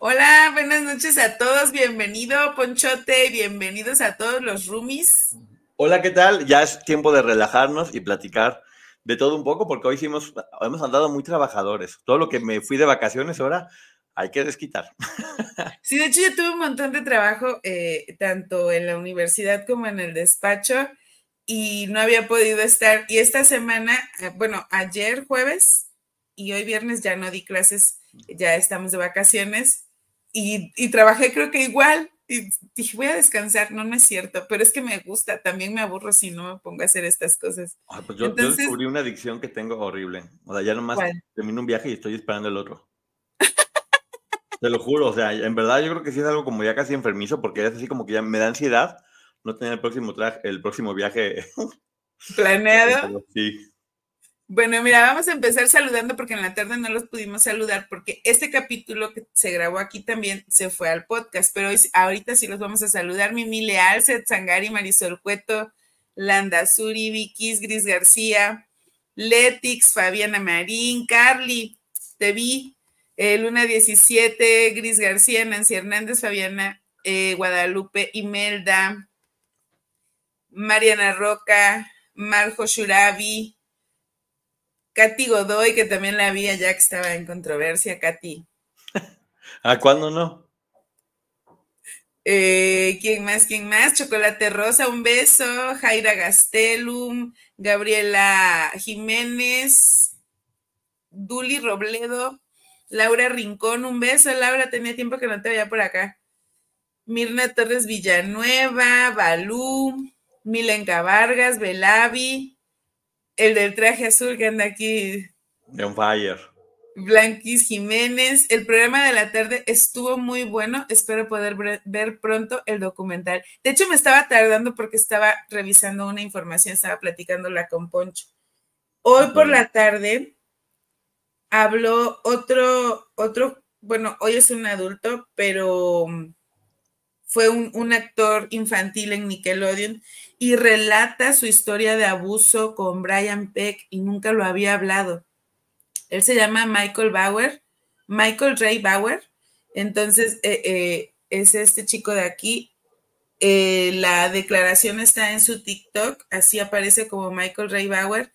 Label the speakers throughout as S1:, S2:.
S1: Hola, buenas noches a todos. Bienvenido, Ponchote. Bienvenidos a todos los roomies.
S2: Hola, ¿qué tal? Ya es tiempo de relajarnos y platicar de todo un poco, porque hoy hicimos, hemos andado muy trabajadores. Todo lo que me fui de vacaciones ahora hay que desquitar.
S1: Sí, de hecho yo tuve un montón de trabajo, eh, tanto en la universidad como en el despacho, y no había podido estar. Y esta semana, eh, bueno, ayer jueves y hoy viernes ya no di clases, ya estamos de vacaciones, y, trabajé creo que igual, y dije, voy a descansar, no, no es cierto, pero es que me gusta, también me aburro si no me pongo a hacer estas cosas.
S2: Ah, pues yo, descubrí una adicción que tengo horrible. O sea, ya nomás termino un viaje y estoy esperando el otro. Te lo juro, o sea, en verdad yo creo que sí es algo como ya casi enfermizo, porque es así como que ya me da ansiedad no tener el próximo el próximo viaje planeado. sí.
S1: Bueno, mira, vamos a empezar saludando porque en la tarde no los pudimos saludar porque este capítulo que se grabó aquí también se fue al podcast, pero ahorita sí los vamos a saludar. Mimile Leal, Seth Sangari, Marisol Cueto, Landa Suri, Vicky, Gris García, Letix, Fabiana Marín, Carly, te vi, eh, Luna 17, Gris García, Nancy Hernández, Fabiana eh, Guadalupe, Imelda, Mariana Roca, Marjo Shurabi, Katy Godoy, que también la había ya que estaba en controversia, Katy.
S2: ¿A cuándo no?
S1: Eh, ¿Quién más? ¿Quién más? Chocolate Rosa, un beso. Jaira Gastelum, Gabriela Jiménez, Duli Robledo, Laura Rincón, un beso. Laura, tenía tiempo que no te veía por acá. Mirna Torres Villanueva, Balú, Milenka Vargas, Belavi, el del traje azul que anda aquí.
S2: De fire.
S1: Blanquis Jiménez. El programa de la tarde estuvo muy bueno. Espero poder ver pronto el documental. De hecho, me estaba tardando porque estaba revisando una información, estaba platicándola con Poncho. Hoy por la tarde habló otro, otro, bueno, hoy es un adulto, pero fue un, actor infantil en Nickelodeon y relata su historia de abuso con Brian Peck y nunca lo había hablado. Él se llama Michael Bauer, Michael Ray Bauer. Entonces, eh, eh, es este chico de aquí. Eh, la declaración está en su TikTok, así aparece como Michael Ray Bauer.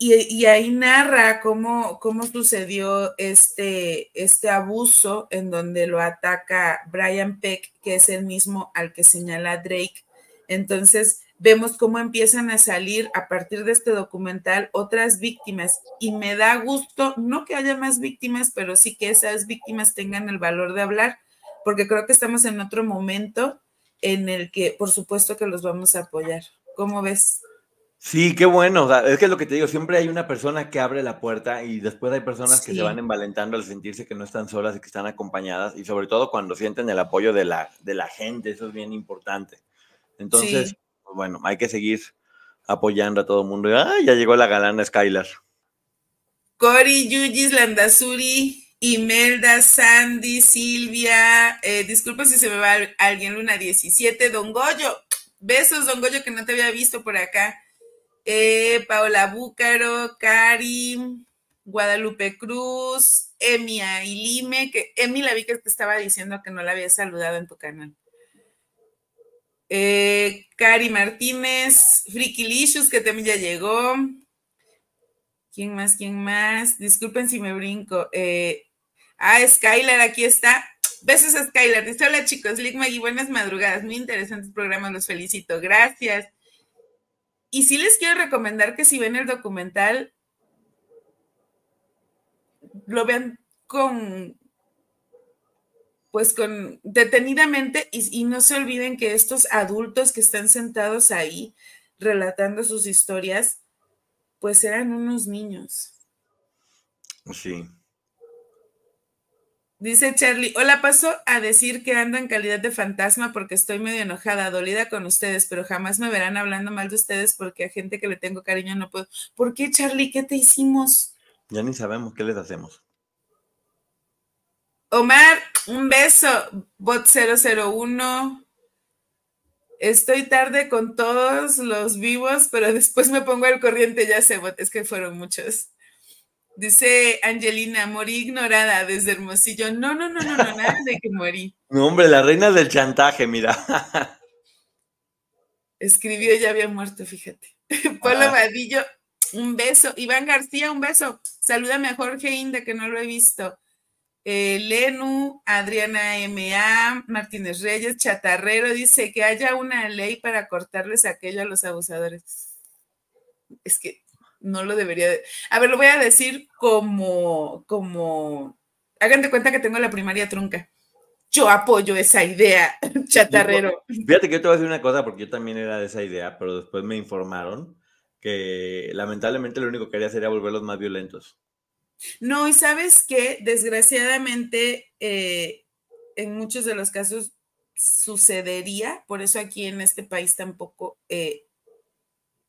S1: Y, ahí narra cómo, cómo sucedió este, este abuso en donde lo ataca Brian Peck, que es el mismo al que señala Drake. Entonces vemos cómo empiezan a salir a partir de este documental otras víctimas y me da gusto, no que haya más víctimas, pero sí que esas víctimas tengan el valor de hablar, porque creo que estamos en otro momento en el que por supuesto que los vamos a apoyar. ¿Cómo ves?
S2: Sí, qué bueno. es que es lo que te digo, siempre hay una persona que abre la puerta y después hay personas que se van envalentando al sentirse que no están solas y que están acompañadas y sobre todo cuando sienten el apoyo de la, de la gente, eso es bien importante. Entonces, pues bueno, hay que seguir apoyando a todo el mundo. Ah, ya llegó la galana Skylar.
S1: Cori, Yujis, Landazuri, Imelda, Sandy, Silvia, eh, disculpa si se me va alguien, Luna 17, Don Goyo. Besos, Don Goyo, que no te había visto por acá. Eh, Paola Búcaro, Karim, Guadalupe Cruz, Emia y que Emi la vi que te estaba diciendo que no la había saludado en tu canal. Eh, Cari Martínez, Frikilicious, que también ya llegó. ¿Quién más? ¿Quién más? Disculpen si me brinco. Eh, ah, Skylar, aquí está. Besos a Skylar. Dice, hola chicos, Ligma y buenas madrugadas. Muy interesantes programas, los felicito. Gracias. Y sí les quiero recomendar que si ven el documental, lo vean con, pues con detenidamente y, y no se olviden que estos adultos que están sentados ahí relatando sus historias, pues eran unos niños. Sí, Dice Charlie, hola, paso a decir que ando en calidad de fantasma porque estoy medio enojada, dolida con ustedes, pero jamás me verán hablando mal de ustedes porque a gente que le tengo cariño no puedo. ¿Por qué, Charlie? ¿Qué te hicimos? Ya ni sabemos qué les hacemos. Omar, un beso, bot 001. Estoy tarde con todos los vivos, pero después me pongo al corriente, ya sé, bot, es que fueron muchos. Dice Angelina, morí ignorada desde Hermosillo. No, no, no, no, no, nada de que morí.
S2: No, hombre, la reina del chantaje, mira.
S1: Escribió, ya había muerto, fíjate. Polo Vadillo, un beso. Iván García, un beso. Salúdame a Jorge Inda, que no lo he visto. Eh, Lenu, Adriana M.A., Martínez Reyes, Chatarrero, dice que haya una ley para cortarles aquello a los abusadores. Es que no lo debería. A ver, lo voy a decir como, como, hagan de cuenta que tengo la primaria trunca. Yo apoyo esa idea, chatarrero.
S2: fíjate que yo te voy a decir una cosa, porque yo también era de esa idea, pero después me informaron que lamentablemente lo único que haría sería volverlos más violentos.
S1: No, y sabes que desgraciadamente eh, en muchos de los casos sucedería, por eso aquí en este país tampoco eh,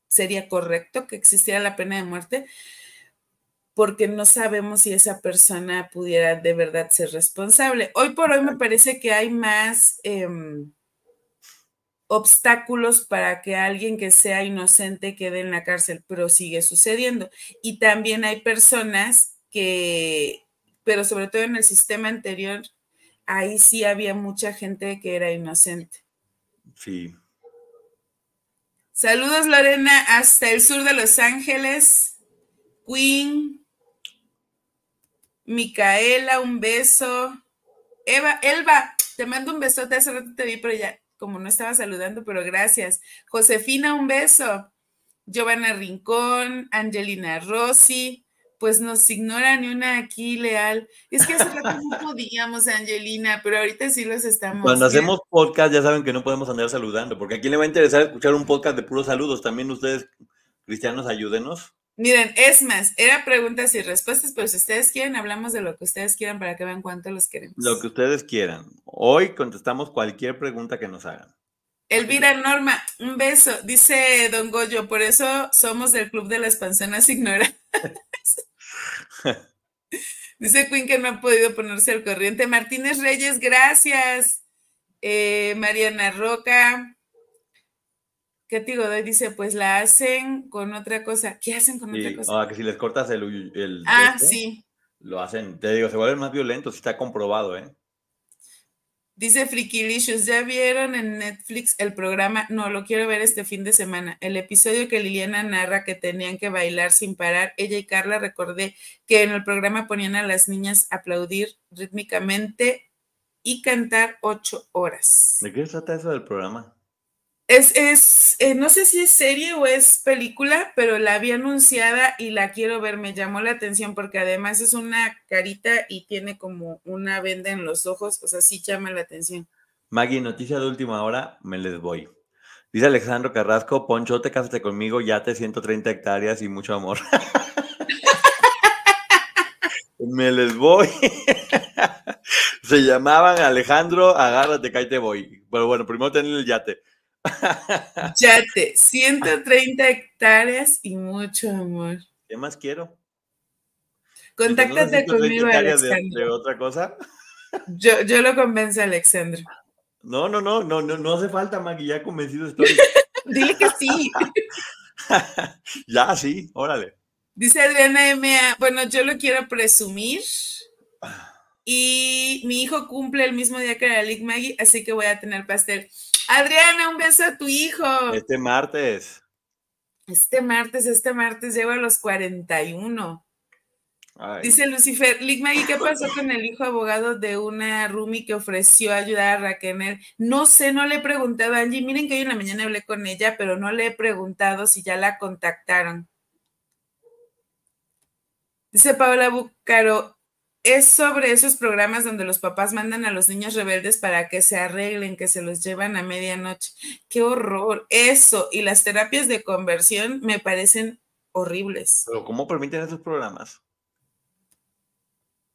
S1: sería correcto que existiera la pena de muerte porque no sabemos si esa persona pudiera de verdad ser responsable. Hoy por hoy me parece que hay más em, obstáculos para que alguien que sea inocente quede en la cárcel, pero sigue sucediendo. Y también hay personas que, pero sobre todo en el sistema anterior, ahí sí había mucha gente que era inocente. Sí, Saludos, Lorena, hasta el sur de Los Ángeles. Queen, Micaela, un beso. Eva, Elba, te mando un besote. Hace rato te vi, pero ya, como no estaba saludando, pero gracias. Josefina, un beso. Giovanna Rincón, Angelina Rossi, pues nos ignoran ni una aquí leal. Es que hace rato no podíamos, Angelina, pero ahorita sí los estamos. Cuando hacemos
S2: podcast ya saben que no podemos andar saludando, porque aquí le va a interesar escuchar un podcast de puros saludos. También ustedes, cristianos, ayúdenos.
S1: Miren, es más, era preguntas y respuestas, pero si ustedes quieren, hablamos de lo que ustedes quieran para que vean cuánto los queremos.
S2: Lo que ustedes quieran. Hoy contestamos cualquier pregunta que nos hagan.
S1: Elvira Norma, un beso. Dice Don Goyo, por eso somos del Club de las Panzonas ignoradas. Dice Quinn que no ha podido ponerse al corriente. Martínez Reyes, gracias. Eh, Mariana Roca. Katy Godoy dice, pues la hacen con otra cosa. ¿Qué hacen con otra cosa? Ah,
S2: que si les cortas el... el ah, este, sí. Lo hacen, te digo, se vuelve más violentos, está comprobado, ¿eh?
S1: Dice Frikilicious, ¿ya vieron en Netflix el programa? No, lo quiero ver este fin de semana. El episodio que Liliana narra que tenían que bailar sin parar. Ella y Carla recordé que en el programa ponían a las niñas aplaudir rítmicamente y cantar ocho horas.
S2: ¿De qué trata eso del programa?
S1: Es, es eh, no sé si es serie o es película, pero la vi anunciada y la quiero ver, me llamó la atención porque además es una carita y tiene como una venda en los ojos, o sea, sí llama la atención.
S2: Maggie, noticia de última hora, me les voy. Dice Alejandro Carrasco, poncho, te casaste conmigo, yate, 130 hectáreas y mucho amor. me les voy. Se llamaban Alejandro, agárrate, que te voy. Pero bueno, primero tener el yate.
S1: te 130 hectáreas y mucho amor.
S2: ¿Qué más quiero? Contáctate conmigo, Alexandra. De, de, otra cosa? Yo, yo lo convenzo, Alexandra. No, no, no, no, no, no hace falta,
S1: Maggie, ya convencido estoy. Dile que sí. ya, sí, órale. Dice Adriana M.A., bueno, yo lo quiero presumir. Ah. Y mi hijo cumple el mismo día que la Lick Maggie, así que voy a tener pastel. Adriana, un beso a tu hijo.
S2: Este martes.
S1: Este martes, este martes llevo a los 41. Dice Lucifer, Lick ¿qué pasó con el hijo abogado de una Rumi que ofreció ayudar a Raquel? No sé, no le he preguntado a Angie. Miren que hoy en la mañana hablé con ella, pero no le he preguntado si ya la contactaron. Dice Paula Bucaro, es sobre esos programas donde los papás mandan a los niños rebeldes para que se arreglen, que se los llevan a medianoche. ¡Qué horror! Eso y las terapias de conversión me parecen horribles. Pero ¿cómo permiten esos programas?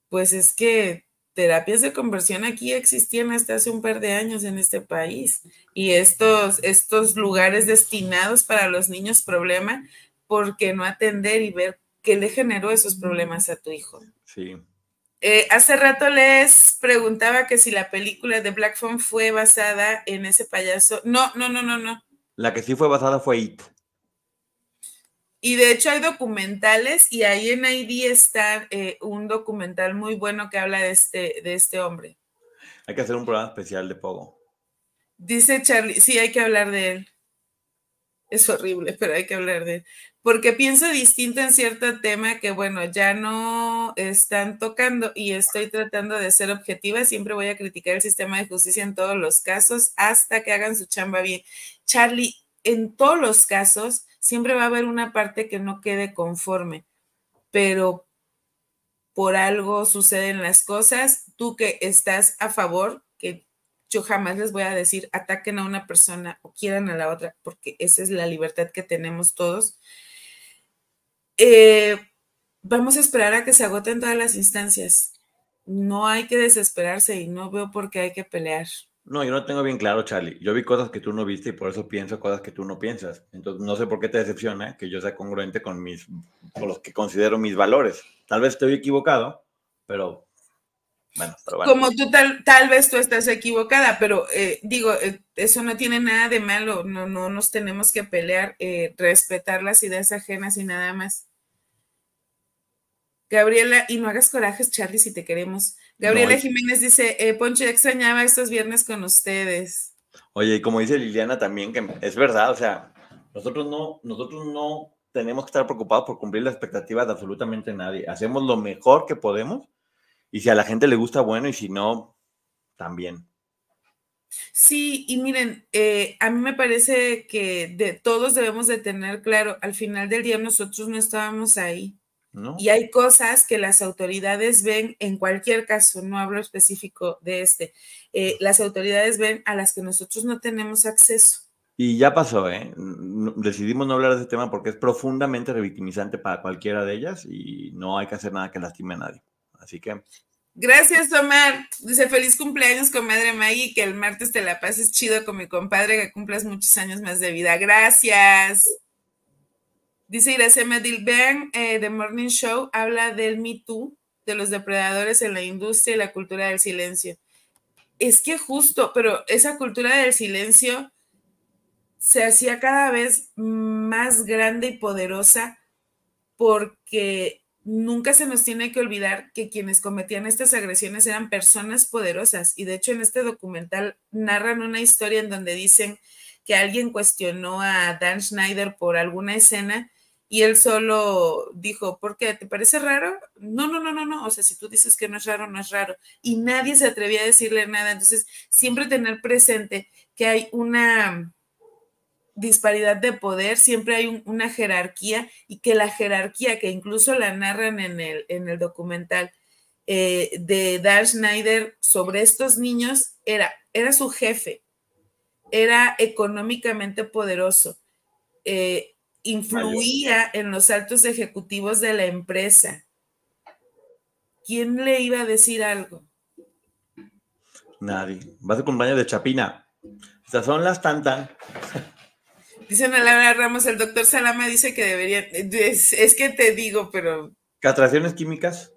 S1: Pues es que terapias de conversión aquí existían hasta hace un par de años en este país y estos, estos lugares destinados para los niños problema, porque no atender y ver qué le generó esos problemas a tu hijo? Sí. Eh, hace rato les preguntaba que si la película de Black Phone fue basada en ese payaso. No, no, no, no, no.
S2: La que sí fue basada fue It.
S1: Y de hecho hay documentales y ahí en ID está eh, un documental muy bueno que habla de este, de este hombre.
S2: Hay que hacer un programa especial de Pogo.
S1: Dice Charlie, sí, hay que hablar de él. Es horrible, pero hay que hablar de él porque pienso distinto en cierto tema que, bueno, ya no están tocando y estoy tratando de ser objetiva. Siempre voy a criticar el sistema de justicia en todos los casos hasta que hagan su chamba bien. Charlie, en todos los casos siempre va a haber una parte que no quede conforme, pero por algo suceden las cosas. Tú que estás a favor, que yo jamás les voy a decir ataquen a una persona o quieran a la otra, porque esa es la libertad que tenemos todos. Eh, vamos a esperar a que se agoten todas las instancias. No hay que desesperarse y no veo por qué hay que pelear.
S2: No, yo no tengo bien claro, Charlie. Yo vi cosas que tú no viste y por eso pienso cosas que tú no piensas. Entonces, no sé por qué te decepciona que yo sea congruente con mis, con los que considero mis valores. Tal vez estoy equivocado, pero
S1: como tú tal, vez tú estás equivocada, pero eh, digo, eh, eso no tiene nada de malo, no, no nos tenemos que pelear, eh, respetar las ideas ajenas y nada más. Gabriela, y no hagas corajes, Charlie, si te queremos. Gabriela Jiménez dice, Poncho, ya extrañaba estos viernes con ustedes.
S2: Oye, y como dice Liliana también, que es verdad, o sea, nosotros no, nosotros no tenemos que estar preocupados por cumplir las expectativas de absolutamente nadie. Hacemos lo mejor que podemos y si a la gente le gusta, bueno, y si no, también.
S1: Sí, y miren, eh, a mí me parece que de, todos debemos de tener claro, al final del día nosotros no estábamos ahí. Y hay cosas que las autoridades ven, en cualquier caso, no hablo específico de este, eh, las autoridades ven a las que nosotros no tenemos acceso.
S2: Y ya pasó, ¿eh? Decidimos no hablar de ese tema porque es profundamente revictimizante para cualquiera de ellas y no hay que hacer nada que lastime a nadie. Así que.
S1: Gracias, Omar. Dice, feliz cumpleaños, con comadre Maggie, que el martes te la pases chido con mi compadre, que cumplas muchos años más de vida. Gracias. Dice Iracema Dilbern, eh, The Morning Show, habla del Me Too, de los depredadores en la industria y la cultura del silencio. Es que justo, pero esa cultura del silencio se hacía cada vez más grande y poderosa porque nunca se nos tiene que olvidar que quienes cometían estas agresiones eran personas poderosas y de hecho en este documental narran una historia en donde dicen que alguien cuestionó a Dan Schneider por alguna escena y él solo dijo, ¿por qué? ¿Te parece raro? No, no, no, no, no. O sea, si tú dices que no es raro, no es raro. Y nadie se atrevía a decirle nada. Entonces, siempre tener presente que hay una disparidad de poder, siempre hay una jerarquía y que la jerarquía que incluso la narran en el, en el documental eh, de Dar Schneider sobre estos niños era, era su jefe, era económicamente poderoso, eh, influía en los altos ejecutivos de la empresa. ¿Quién le iba a decir algo?
S2: Nadie. Vas a compañía de Chapina. Estas son las tantas.
S1: Dice Nalara Ramos, el doctor Salama dice que debería, Es, que te digo, pero.
S2: ¿Castraciones químicas?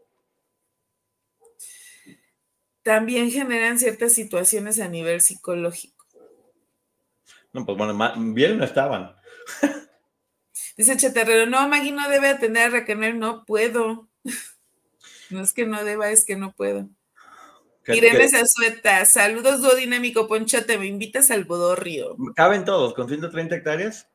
S1: También generan ciertas situaciones a nivel psicológico.
S2: No, pues bueno, bien no estaban.
S1: Dice Chaterrero, no, Maggie no debe atender a Raquel, no puedo. No es que no deba, es que no puedo. Irene Zazueta, saludos Duodinámico, Poncho, te me invitas al Bodorrio.
S2: Río. ¿Caben todos con 130 hectáreas?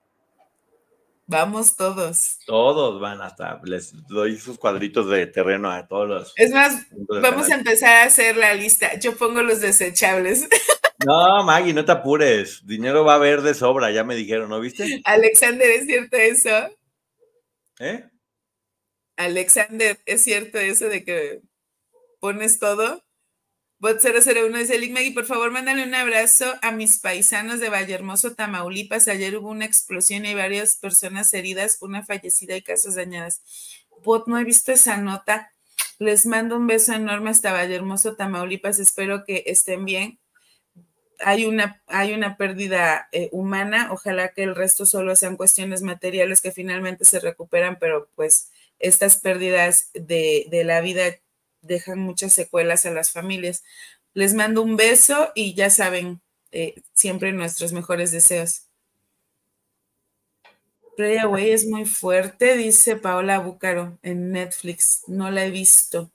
S1: Vamos todos.
S2: Todos van hasta, les doy sus cuadritos de terreno a todos los. Es más, vamos a
S1: empezar a hacer la lista. Yo pongo los desechables.
S2: No, Maggie, no te apures. Dinero va a haber de sobra, ya me dijeron, ¿no viste?
S1: Alexander, ¿es cierto eso? ¿Eh? Alexander, ¿es cierto eso de que pones todo? Bot 001 dice, Lick Maggie, por favor, mándale un abrazo a mis paisanos de Vallehermoso, Tamaulipas. Ayer hubo una explosión y hay varias personas heridas, una fallecida y casas dañadas. Bot, no he visto esa nota. Les mando un beso enorme hasta Vallehermoso, Tamaulipas. Espero que estén bien. Hay una, hay una pérdida eh, humana. Ojalá que el resto solo sean cuestiones materiales que finalmente se recuperan, pero pues estas pérdidas de, de la vida dejan muchas secuelas a las familias. Les mando un beso y ya saben, eh, siempre nuestros mejores deseos. Preya away es muy fuerte, dice Paola Búcaro en Netflix. No la he visto.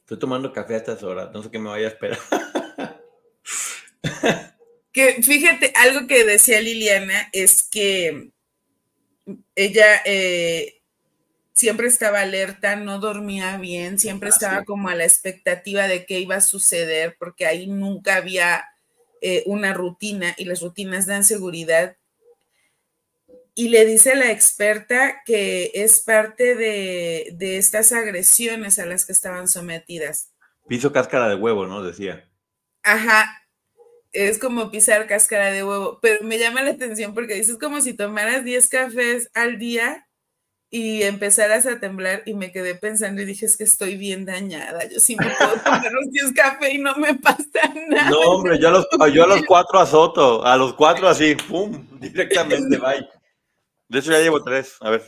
S2: estoy tomando café a estas horas, no sé qué me vaya a esperar.
S1: que fíjate, algo que decía Liliana es que ella eh, siempre estaba alerta, no dormía bien, siempre ah, estaba como a la expectativa de qué iba a suceder, porque ahí nunca había eh, una rutina y las rutinas dan seguridad. Y le dice la experta que es parte de, estas agresiones a las que estaban sometidas.
S2: Piso cáscara de huevo, ¿no? Decía.
S1: Ajá, es como pisar cáscara de huevo, pero me llama la atención porque dices como si tomaras 10 cafés al día y empezaras a temblar y me quedé pensando y dije, es que estoy bien dañada, yo sí me puedo tomar los 10 café y no me pasa
S2: nada. No, hombre, yo a los, yo a los cuatro azoto, a los cuatro así, pum, directamente, bye. De hecho ya llevo tres, a ver.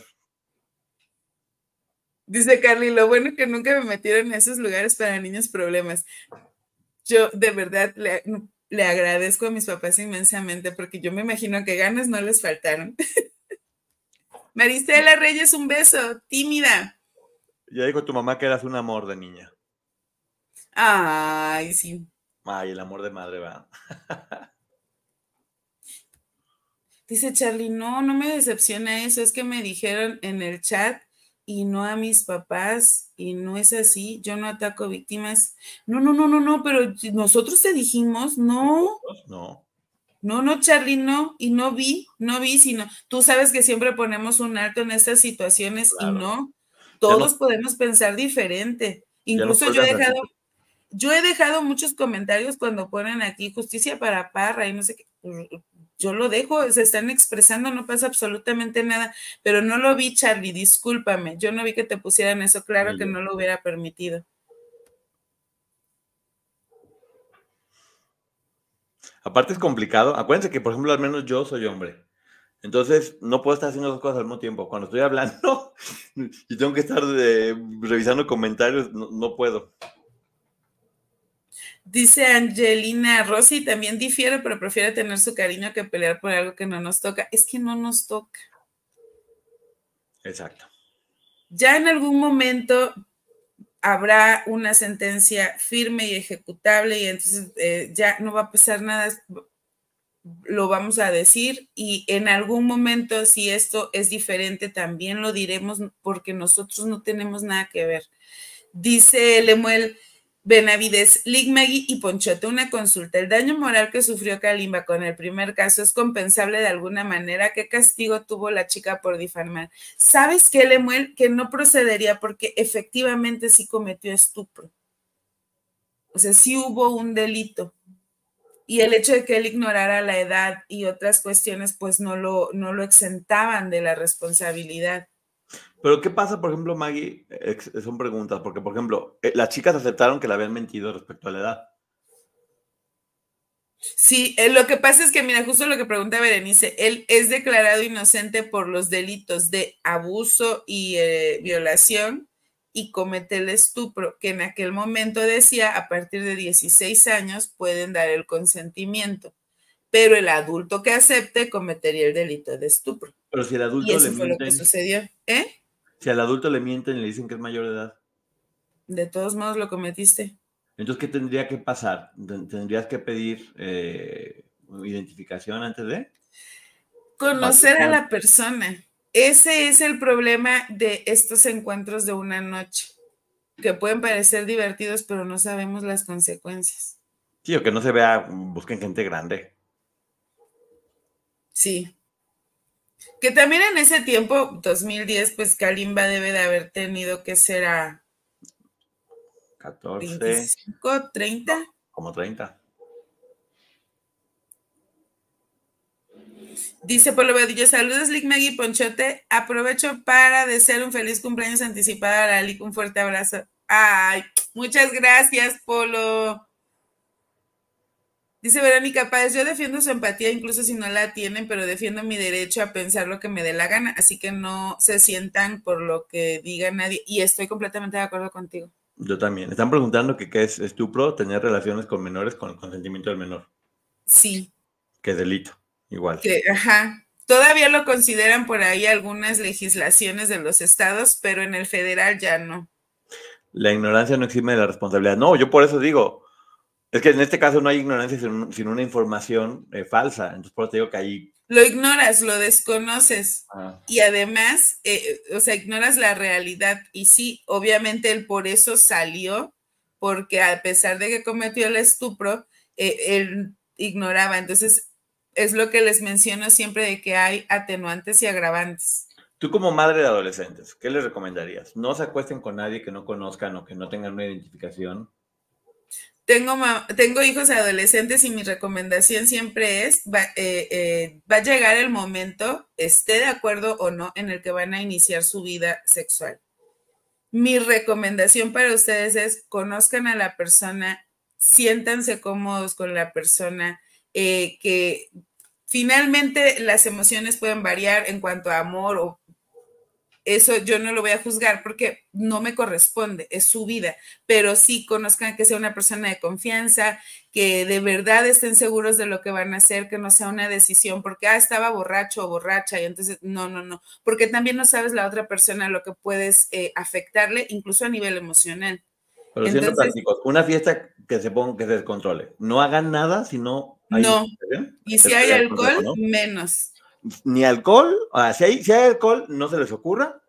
S1: Dice Carly, lo bueno que nunca me metieron en esos lugares para niños problemas. Yo de verdad le, le agradezco a mis papás inmensamente porque yo me imagino que ganas no les faltaron. Maristela Reyes, un beso, tímida.
S2: Ya dijo tu mamá que eras un amor de niña.
S1: Ay, sí.
S2: Ay, el amor de madre va.
S1: Dice Charlie, no, no me decepciona eso, es que me dijeron en el chat y no a mis papás y no es así, yo no ataco víctimas. No, no, no, no, no, pero nosotros te dijimos, no. No. No, no, Charlie, no, y no vi, no vi, sino tú sabes que siempre ponemos un alto en estas situaciones y no, todos podemos pensar diferente. Incluso yo he dejado, yo he dejado muchos comentarios cuando ponen aquí justicia para Parra y no sé qué. Yo lo dejo, se están expresando, no pasa absolutamente nada, pero no lo vi, Charlie, discúlpame, yo no vi que te pusieran eso, claro que no lo hubiera permitido.
S2: Aparte es complicado. Acuérdense que, por ejemplo, al menos yo soy hombre. Entonces, no puedo estar haciendo dos cosas al mismo tiempo. Cuando estoy hablando y tengo que estar eh, revisando comentarios, no, puedo.
S1: Dice Angelina, Rossi también difiere, pero prefiere tener su cariño que pelear por algo que no nos toca. Es que no nos toca. Exacto. Ya en algún momento habrá una sentencia firme y ejecutable y entonces eh, ya no va a pasar nada, lo vamos a decir y en algún momento si esto es diferente también lo diremos porque nosotros no tenemos nada que ver. Dice Lemuel, Benavides, Lig y Ponchote, una consulta. ¿El daño moral que sufrió Kalimba con el primer caso es compensable de alguna manera? ¿Qué castigo tuvo la chica por difamar? ¿Sabes qué, Lemuel? Que no procedería porque efectivamente sí cometió estupro. O sea, sí hubo un delito. Y el hecho de que él ignorara la edad y otras cuestiones, pues no lo, no lo exentaban de la responsabilidad.
S2: Pero ¿qué pasa, por ejemplo, Maggie? Eh, son preguntas, porque, por ejemplo, eh, las chicas aceptaron que le habían mentido respecto a la edad.
S1: Sí, eh, lo que pasa es que, mira, justo lo que pregunta Berenice, él es declarado inocente por los delitos de abuso y violación y comete el estupro, que en aquel momento decía, a partir de 16 años pueden dar el consentimiento, pero el adulto que acepte cometería el delito de estupro.
S2: Pero si el adulto eso lo que
S1: sucedió, ¿eh?
S2: Si al adulto le mienten y le dicen que es mayor de edad. De todos modos lo cometiste. Entonces, ¿qué tendría que pasar? ¿Tendrías que pedir eh, identificación antes de?
S1: Conocer a la persona. Ese es el problema de estos encuentros de una noche, que pueden parecer divertidos, pero no sabemos las consecuencias.
S2: Sí, o que no se vea, busquen gente grande.
S1: Sí. Que también en ese tiempo, 2010, pues Kalimba debe de haber tenido que ser a 14, 25, 30.
S2: Como 30.
S1: Dice Polo Badillo, saludos Lick Maggie Ponchote. Aprovecho para desear un feliz cumpleaños anticipado a la Lick. Un fuerte abrazo. Ay, muchas gracias, Polo. Dice Verónica Páez, yo defiendo su empatía incluso si no la tienen, pero defiendo mi derecho a pensar lo que me dé la gana, así que no se sientan por lo que diga nadie. Y estoy completamente de acuerdo contigo.
S2: Yo también. Están preguntando que qué es estupro, tener relaciones con menores con el consentimiento del menor. Sí. ¿Qué delito, igual.
S1: ajá. Todavía lo consideran por ahí algunas legislaciones de los estados, pero en el federal ya no.
S2: La ignorancia no exime de la responsabilidad. No, yo por eso digo, es que en este caso no hay ignorancia sino, una información eh, falsa. Entonces, por eso te digo que ahí...
S1: Lo ignoras, lo desconoces. Y además, eh, eh, o sea, ignoras la realidad. Y sí, obviamente él por eso salió, porque a pesar de que cometió el estupro, él ignoraba. Entonces, es lo que les menciono siempre de que hay atenuantes y agravantes.
S2: Tú como madre de adolescentes, ¿qué les recomendarías? No se acuesten con nadie que no conozcan o que no tengan una identificación
S1: tengo, hijos adolescentes y mi recomendación siempre es, eh, eh, va, a llegar el momento, esté de acuerdo o no, en el que van a iniciar su vida sexual. Mi recomendación para ustedes es conozcan a la persona, siéntanse cómodos con la persona, eh, que finalmente las emociones pueden variar en cuanto a amor o eso yo no lo voy a juzgar porque no me corresponde, es su vida, pero sí conozcan que sea una persona de confianza, que de verdad estén seguros de lo que van a hacer, que no sea una decisión porque, ah, estaba borracho o borracha y entonces, no, no, no, porque también no sabes la otra persona lo que puedes eh, afectarle, incluso a nivel emocional.
S2: Pero siendo una fiesta que se ponga, que se descontrole. No hagan nada si no hay. No.
S1: Y si hay alcohol, menos
S2: ni alcohol, sea, si hay, alcohol, no se les ocurra.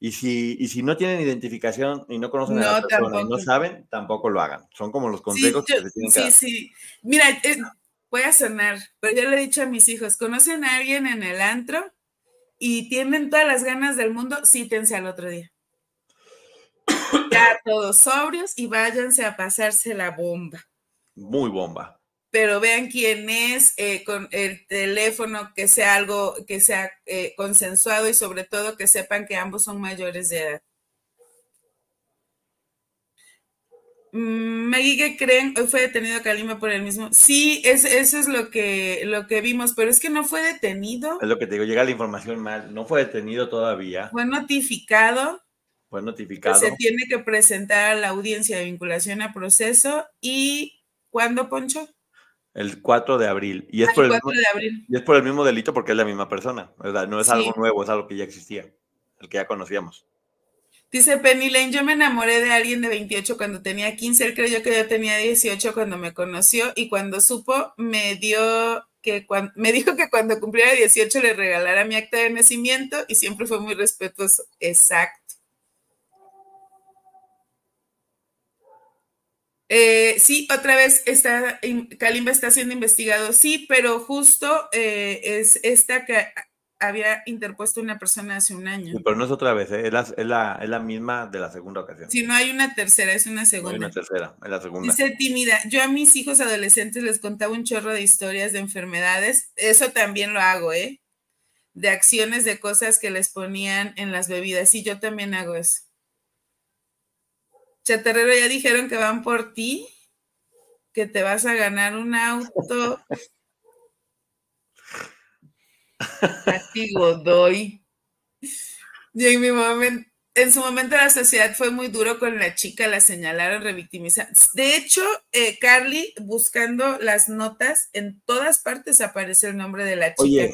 S2: Y si, no tienen identificación y no conocen a la persona no saben, tampoco lo hagan. Son como los consejos que se tienen que dar.
S1: Sí, Mira, eh, voy a sonar, pero yo le he dicho a mis hijos, ¿conocen a alguien en el antro y tienen todas las ganas del mundo? sítense al otro día. ya todos sobrios y váyanse a pasarse la bomba.
S2: Muy bomba
S1: pero vean quién es, eh, con el teléfono, que sea algo que sea eh, consensuado y sobre todo que sepan que ambos son mayores de edad. Mm, Maggie, ¿qué creen? Hoy eh, fue detenido Kalima por el mismo. Sí, eso es lo que, lo que vimos, pero es que no fue detenido. Es
S2: lo que te digo, llega la información mal. No fue detenido todavía.
S1: Fue notificado.
S2: Fue notificado. se tiene
S1: que presentar a la audiencia de vinculación a proceso. ¿Y cuándo, Poncho?
S2: El 4 de abril. Y es, ah, por el, mismo, y es por el mismo delito porque es la misma persona. ¿verdad? No es algo nuevo, es algo que ya existía, el que ya conocíamos.
S1: Dice Penny Lane, yo me enamoré de alguien de 28 cuando tenía 15, él creyó que yo tenía 18 cuando me conoció y cuando supo me dio que cuando, me dijo que cuando cumpliera 18 le regalara mi acta de nacimiento y siempre fue muy respetuoso. Exacto. Eh, sí, otra vez está, Kalimba está siendo investigado, sí, pero justo eh, es esta que había interpuesto una persona hace un año. Sí, pero no
S2: es otra vez, eh, es, la, misma de la segunda ocasión. Si
S1: no hay una tercera, es una segunda. hay una
S2: tercera, es la segunda. Dice
S1: tímida, yo a mis hijos adolescentes les contaba un chorro de historias de enfermedades, eso también lo hago, ¿eh? De acciones, de cosas que les ponían en las bebidas, sí, yo también hago eso. Chatarrero, ya dijeron que van por ti, que te vas a ganar un auto. Así doy. Y en mi en su momento la sociedad fue muy duro con la chica, la señalaron, revictimizar. De hecho, eh, Carly, buscando las notas, en todas partes aparece el nombre de la chica,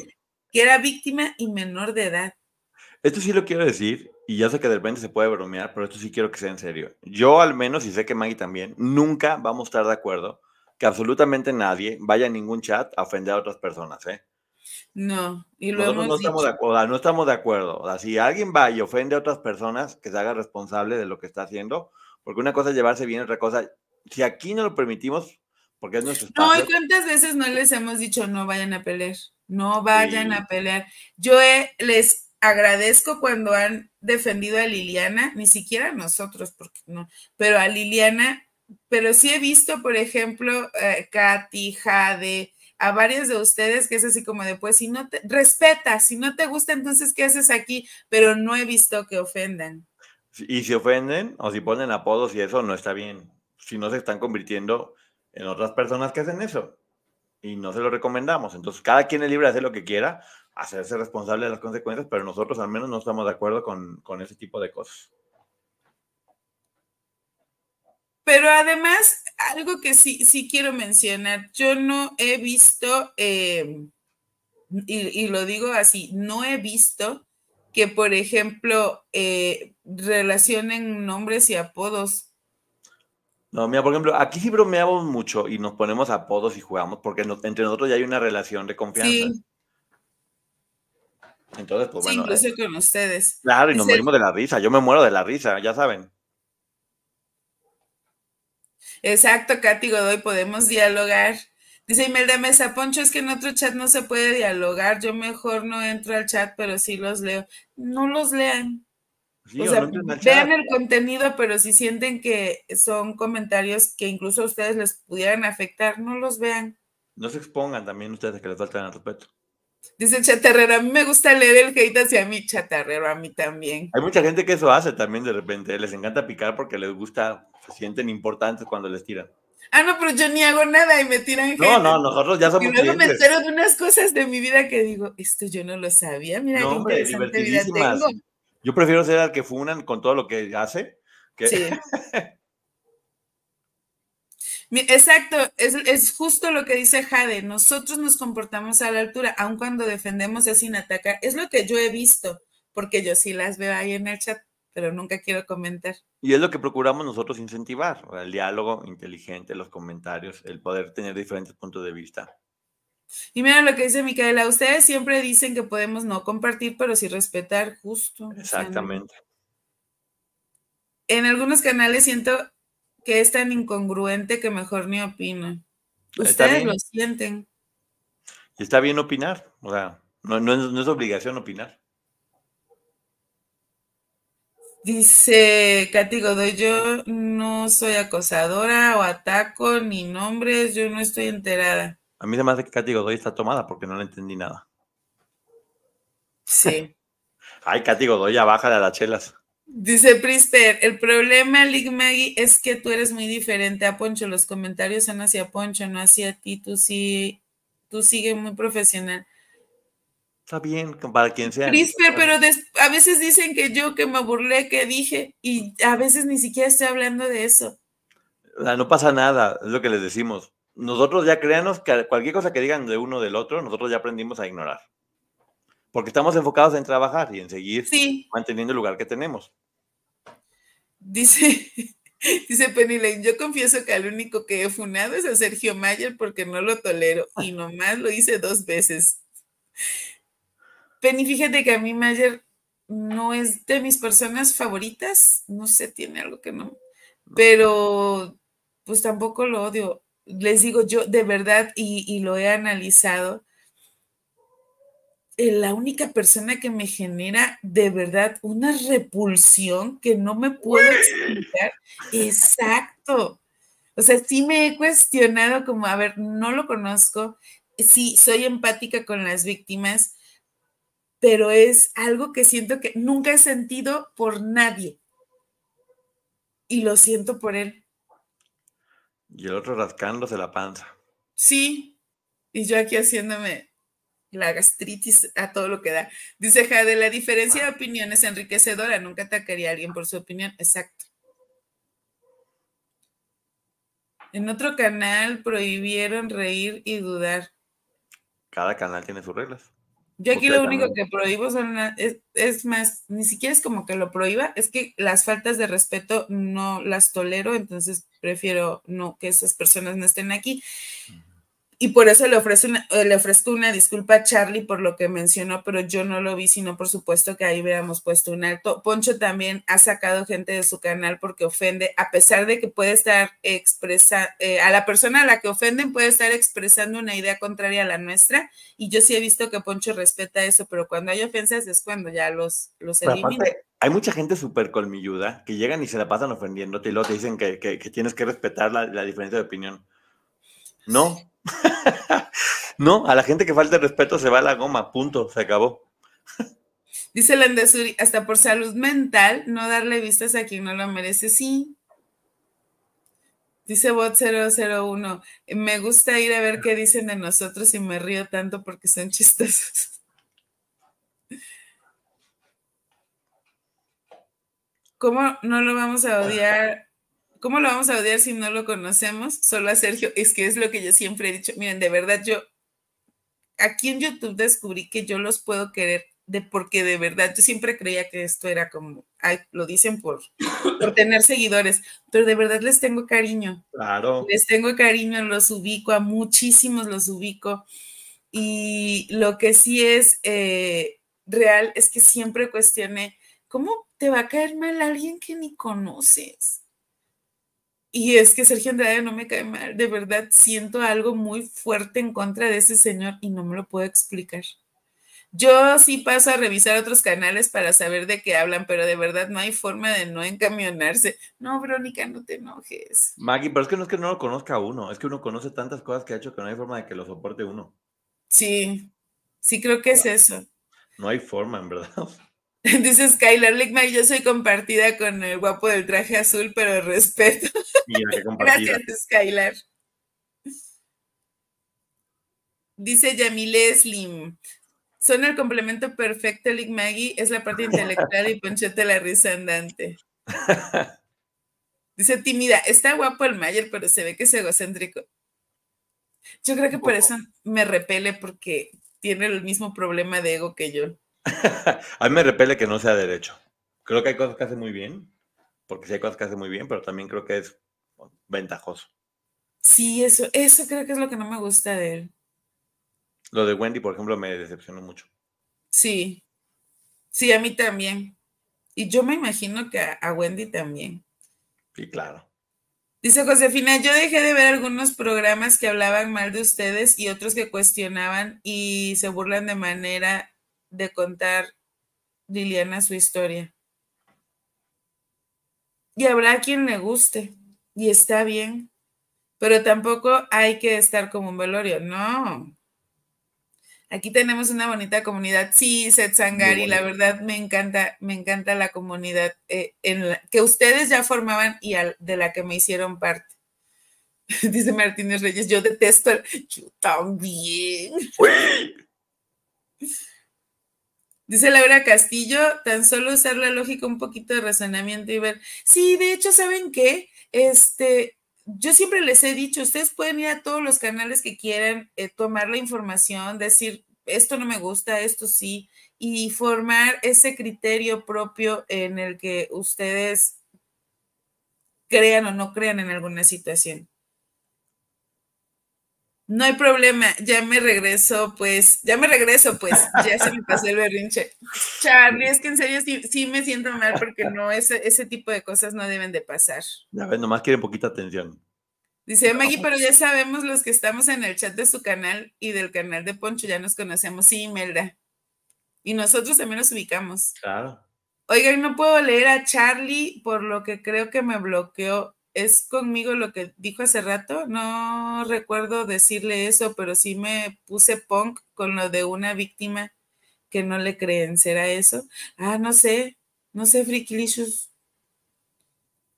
S1: que era víctima y menor de edad.
S2: Esto sí lo quiero decir, y ya sé que de repente se puede bromear, pero esto sí quiero que sea en serio. Yo al menos, y sé que Maggie también, nunca vamos a estar de acuerdo que absolutamente nadie vaya a ningún chat a ofender a otras personas, ¿eh?
S1: No, y luego no, estamos de
S2: acuerdo, no estamos de acuerdo. O si alguien va y ofende a otras personas, que se haga responsable de lo que está haciendo, porque una cosa es llevarse bien, otra cosa, si aquí no lo permitimos, porque es nuestro espacio. No,
S1: ¿y cuántas veces no les hemos dicho no vayan a pelear? No vayan a pelear. Yo les agradezco cuando han defendido a Liliana, ni siquiera a nosotros, porque no, pero a Liliana, pero sí he visto, por ejemplo, eh, Katy, Jade, a varios de ustedes que es así como de, pues, si no te, respeta, si no te gusta, entonces, ¿qué haces aquí? Pero no he visto que ofendan.
S2: Y si ofenden o si ponen apodos y eso no está bien. Si no se están convirtiendo en otras personas que hacen eso. Y no se lo recomendamos. Entonces, cada quien es libre de hacer lo que quiera, hacerse responsable de las consecuencias, pero nosotros al menos no estamos de acuerdo con, ese tipo de cosas.
S1: Pero además, algo que sí, sí quiero mencionar, yo no he visto, eh, y, lo digo así, no he visto que, por ejemplo, eh, relacionen nombres y apodos.
S2: No, mira, por ejemplo, aquí sí bromeamos mucho y nos ponemos apodos y jugamos, porque entre nosotros ya hay una relación de confianza. Pues, incluso
S1: eh, con ustedes. Claro, y nos morimos de
S2: la risa. Yo me muero de la risa, ya saben.
S1: Exacto, Katy Godoy, podemos dialogar. Dice Imelda Mesa, Poncho, es que en otro chat no se puede dialogar. Yo mejor no entro al chat, pero sí los leo. No los lean. o sea, vean el contenido, pero si sienten que son comentarios que incluso a ustedes les pudieran afectar, no los vean.
S2: No se expongan también ustedes que les faltan el respeto.
S1: Dice chatarrero, a mí me gusta leer el hate hacia mí, chatarrero, a mí también. Hay mucha
S2: gente que eso hace también de repente, les encanta picar porque les gusta, se sienten importantes cuando les tiran.
S1: Ah, no, pero yo ni hago nada y me tiran No, no,
S2: nosotros ya somos Y luego me entero de
S1: unas cosas de mi vida que digo, esto yo no lo sabía, mira vida
S2: Yo prefiero ser al que funan con todo lo que hace. Que... Sí.
S1: Exacto, es, justo lo que dice Jade, nosotros nos comportamos a la altura, aun cuando defendemos a sin atacar, es lo que yo he visto, porque yo sí las veo ahí en el chat, pero nunca quiero comentar.
S2: Y es lo que procuramos nosotros incentivar, el diálogo inteligente, los comentarios, el poder tener diferentes puntos de vista.
S1: Y mira lo que dice Micaela, ustedes siempre dicen que podemos no compartir, pero sí respetar, justo. Exactamente. en algunos canales siento que es tan incongruente que mejor ni opino. Ustedes lo sienten.
S2: Está bien opinar, o sea, no, es, obligación opinar.
S1: Dice Katy Godoy, yo no soy acosadora o ataco ni nombres, yo no estoy enterada.
S2: A mí además de que Katy Godoy está tomada porque no le entendí nada. Sí. Ay, Katy Godoy, ya baja de las chelas.
S1: Dice Prister, el problema, Lig Maggie, es que tú eres muy diferente a Poncho. Los comentarios son hacia Poncho, no hacia ti. Tú sí, tú sigues muy profesional.
S2: Está bien, para quien sea. Prister, pero
S1: a veces dicen que yo que me burlé, que dije, y a veces ni siquiera estoy hablando de eso.
S2: No pasa nada, es lo que les decimos. Nosotros ya créanos que cualquier cosa que digan de uno o del otro, nosotros ya aprendimos a ignorar porque estamos enfocados en trabajar y en seguir manteniendo el lugar que tenemos.
S1: Dice, dice Penny yo confieso que al único que he funado es a Sergio Mayer porque no lo tolero y nomás lo hice dos veces. Penny, fíjate que a mí Mayer no es de mis personas favoritas, no sé, tiene algo que no, pero pues tampoco lo odio. Les digo yo de verdad y, y lo he analizado eh, la única persona que me genera de verdad una repulsión que no me puedo explicar. Exacto. O sea, sí me he cuestionado como, a ver, no lo conozco, sí, soy empática con las víctimas, pero es algo que siento que nunca he sentido por nadie. Y lo siento por él.
S2: Y el otro rascándose la panza.
S1: Sí, y yo aquí haciéndome la gastritis a todo lo que da. Dice Jade, la diferencia de opinión es enriquecedora, nunca atacaría a alguien por su opinión. Exacto. En otro canal prohibieron reír y dudar.
S2: Cada canal tiene sus reglas.
S1: Yo aquí lo único que prohíbo son es, más, ni siquiera es como que lo prohíba, es que las faltas de respeto no las tolero, entonces prefiero no que esas personas no estén aquí y por eso le, ofrezco una, eh, le ofrezco una disculpa a Charlie por lo que mencionó, pero yo no lo vi, sino por supuesto que ahí hubiéramos puesto un alto. Poncho también ha sacado gente de su canal porque ofende, a pesar de que puede estar expresando, eh, a la persona a la que ofenden puede estar expresando una idea contraria a la nuestra, y yo sí he visto que Poncho respeta eso, pero cuando hay ofensas es cuando ya los, los elimina.
S2: Hay mucha gente súper colmilluda que llegan y se la pasan ofendiéndote y luego te dicen que, tienes que respetar la, la diferencia de opinión. No, no, a la gente que falta el respeto se va a la goma, punto, se acabó.
S1: Dice Landesuri, hasta por salud mental, no darle vistas a quien no lo merece, sí. Dice Bot 001, me gusta ir a ver qué dicen de nosotros y me río tanto porque son chistosos. ¿Cómo no lo vamos a odiar ¿Cómo lo vamos a odiar si no lo conocemos? Solo a Sergio, es que es lo que yo siempre he dicho. Miren, de verdad, yo aquí en YouTube descubrí que yo los puedo querer de porque de verdad yo siempre creía que esto era como, lo dicen por, tener seguidores, pero de verdad les tengo cariño.
S2: Claro. Les
S1: tengo cariño, los ubico, a muchísimos los ubico. Y lo que sí es eh, real es que siempre cuestioné, ¿cómo te va a caer mal alguien que ni conoces? Y es que Sergio Andrade no me cae mal, de verdad siento algo muy fuerte en contra de ese señor y no me lo puedo explicar. Yo sí paso a revisar otros canales para saber de qué hablan, pero de verdad no hay forma de no encamionarse. No, Verónica, no te enojes.
S2: Maggie, pero es que no es que no lo conozca uno, es que uno conoce tantas cosas que ha hecho que no hay forma de que lo soporte uno.
S1: Sí, sí creo que es eso.
S2: No hay forma, en verdad.
S1: Dice Skylar yo soy compartida con el guapo del traje azul, pero respeto.
S2: Gracias,
S1: Skylar. Dice Yamile Slim. Son el complemento perfecto, Lick Maggie. Es la parte intelectual y Ponchete la risa andante. Dice tímida, está guapo el Mayer, pero se ve que es egocéntrico. Yo creo que por eso me repele, porque tiene el mismo problema de ego que yo.
S2: a mí me repele que no sea derecho. Creo que hay cosas que hace muy bien, porque sí hay cosas que hace muy bien, pero también creo que es ventajoso.
S1: Sí, eso, eso creo que es lo que no me gusta de él.
S2: Lo de Wendy, por ejemplo, me decepcionó mucho.
S1: Sí, sí, a mí también. Y yo me imagino que a, Wendy también. Sí, claro. Dice Josefina, yo dejé de ver algunos programas que hablaban mal de ustedes y otros que cuestionaban y se burlan de manera de contar Liliana su historia. Y habrá quien le guste y está bien, pero tampoco hay que estar como un velorio, no. Aquí tenemos una bonita comunidad, sí, Sangari, la verdad me encanta, me encanta la comunidad eh, en que ustedes ya formaban y de la que me hicieron parte. Dice Martínez Reyes, yo detesto, yo también. Dice Laura Castillo, tan solo usar la lógica, un poquito de razonamiento y ver. Sí, de hecho, ¿saben qué? Este, yo siempre les he dicho, ustedes pueden ir a todos los canales que quieran, eh, tomar la información, decir, esto no me gusta, esto sí, y formar ese criterio propio en el que ustedes crean o no crean en alguna situación. No hay problema, ya me regreso, pues, ya me regreso, pues, ya se me pasó el berrinche. Charlie, es que en serio sí, me siento mal porque no, ese, ese tipo de cosas no deben de pasar. Ya
S2: ves, nomás quieren poquita atención.
S1: Dice Maggie, pero ya sabemos los que estamos en el chat de su canal y del canal de Poncho, ya nos conocemos. Sí, Melda. Y nosotros también nos ubicamos. Claro. Oigan, no puedo leer a Charlie, por lo que creo que me bloqueó es conmigo lo que dijo hace rato. No recuerdo decirle eso, pero sí me puse punk con lo de una víctima que no le creen. ¿Será eso? Ah, no sé, no sé, Frikilicious.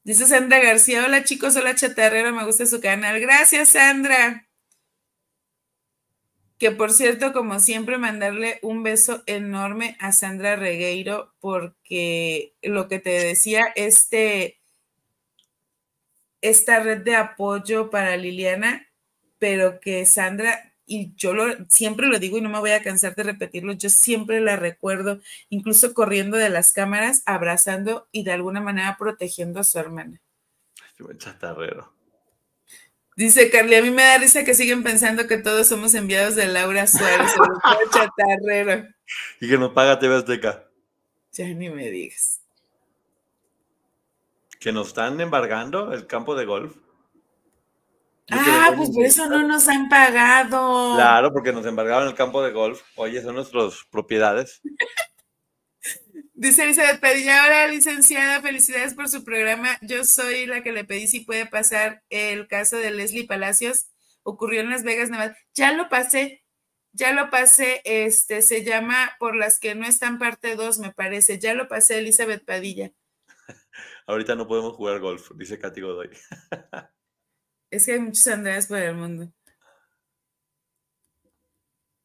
S1: Dice Sandra García, hola chicos, hola chatarrera, me gusta su canal. Gracias, Sandra. Que por cierto, como siempre, mandarle un beso enorme a Sandra Regueiro, porque lo que te decía, este esta red de apoyo para Liliana, pero que Sandra y yo siempre lo digo y no me voy a cansar de repetirlo, yo siempre la recuerdo, incluso corriendo de las cámaras, abrazando y de alguna manera protegiendo a su hermana.
S2: Qué chatarrero.
S1: Dice Carly, a mí me da risa que siguen pensando que todos somos enviados de Laura Suárez, chatarrero.
S2: Y que nos paga TV Azteca. Ya ni me digas que nos están embargando el campo de golf.
S1: ah, pues por eso no nos han pagado. Claro,
S2: porque nos embargaron el campo de golf. Oye, son nuestras propiedades.
S1: Dice Elizabeth Padilla, ahora licenciada, felicidades por su programa. Yo soy la que le pedí si puede pasar el caso de Leslie Palacios. Ocurrió en Las Vegas, Nevada. Ya lo pasé, ya lo pasé. Este se llama Por las que no están parte 2, me parece. Ya lo pasé, Elizabeth Padilla.
S2: Ahorita no podemos jugar golf, dice Katy Godoy.
S1: es que hay muchos Andreas por el mundo.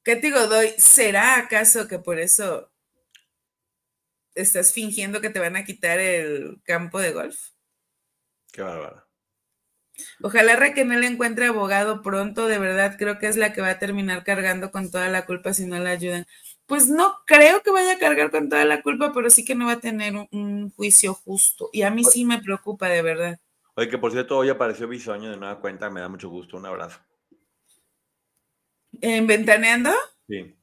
S1: Katy Godoy, ¿será acaso que por eso estás fingiendo que te van a quitar el campo de golf? Qué bárbara. Ojalá Raquel encuentre abogado pronto, de verdad creo que es la que va a terminar cargando con toda la culpa si no la ayudan pues no creo que vaya a cargar con toda la culpa, pero sí que no va a tener un, juicio justo. Y a mí sí me preocupa, de verdad.
S2: Oye, que por cierto, hoy apareció Bisoño de nueva cuenta, me da mucho gusto, un abrazo.
S1: ¿En Ventaneando? Sí.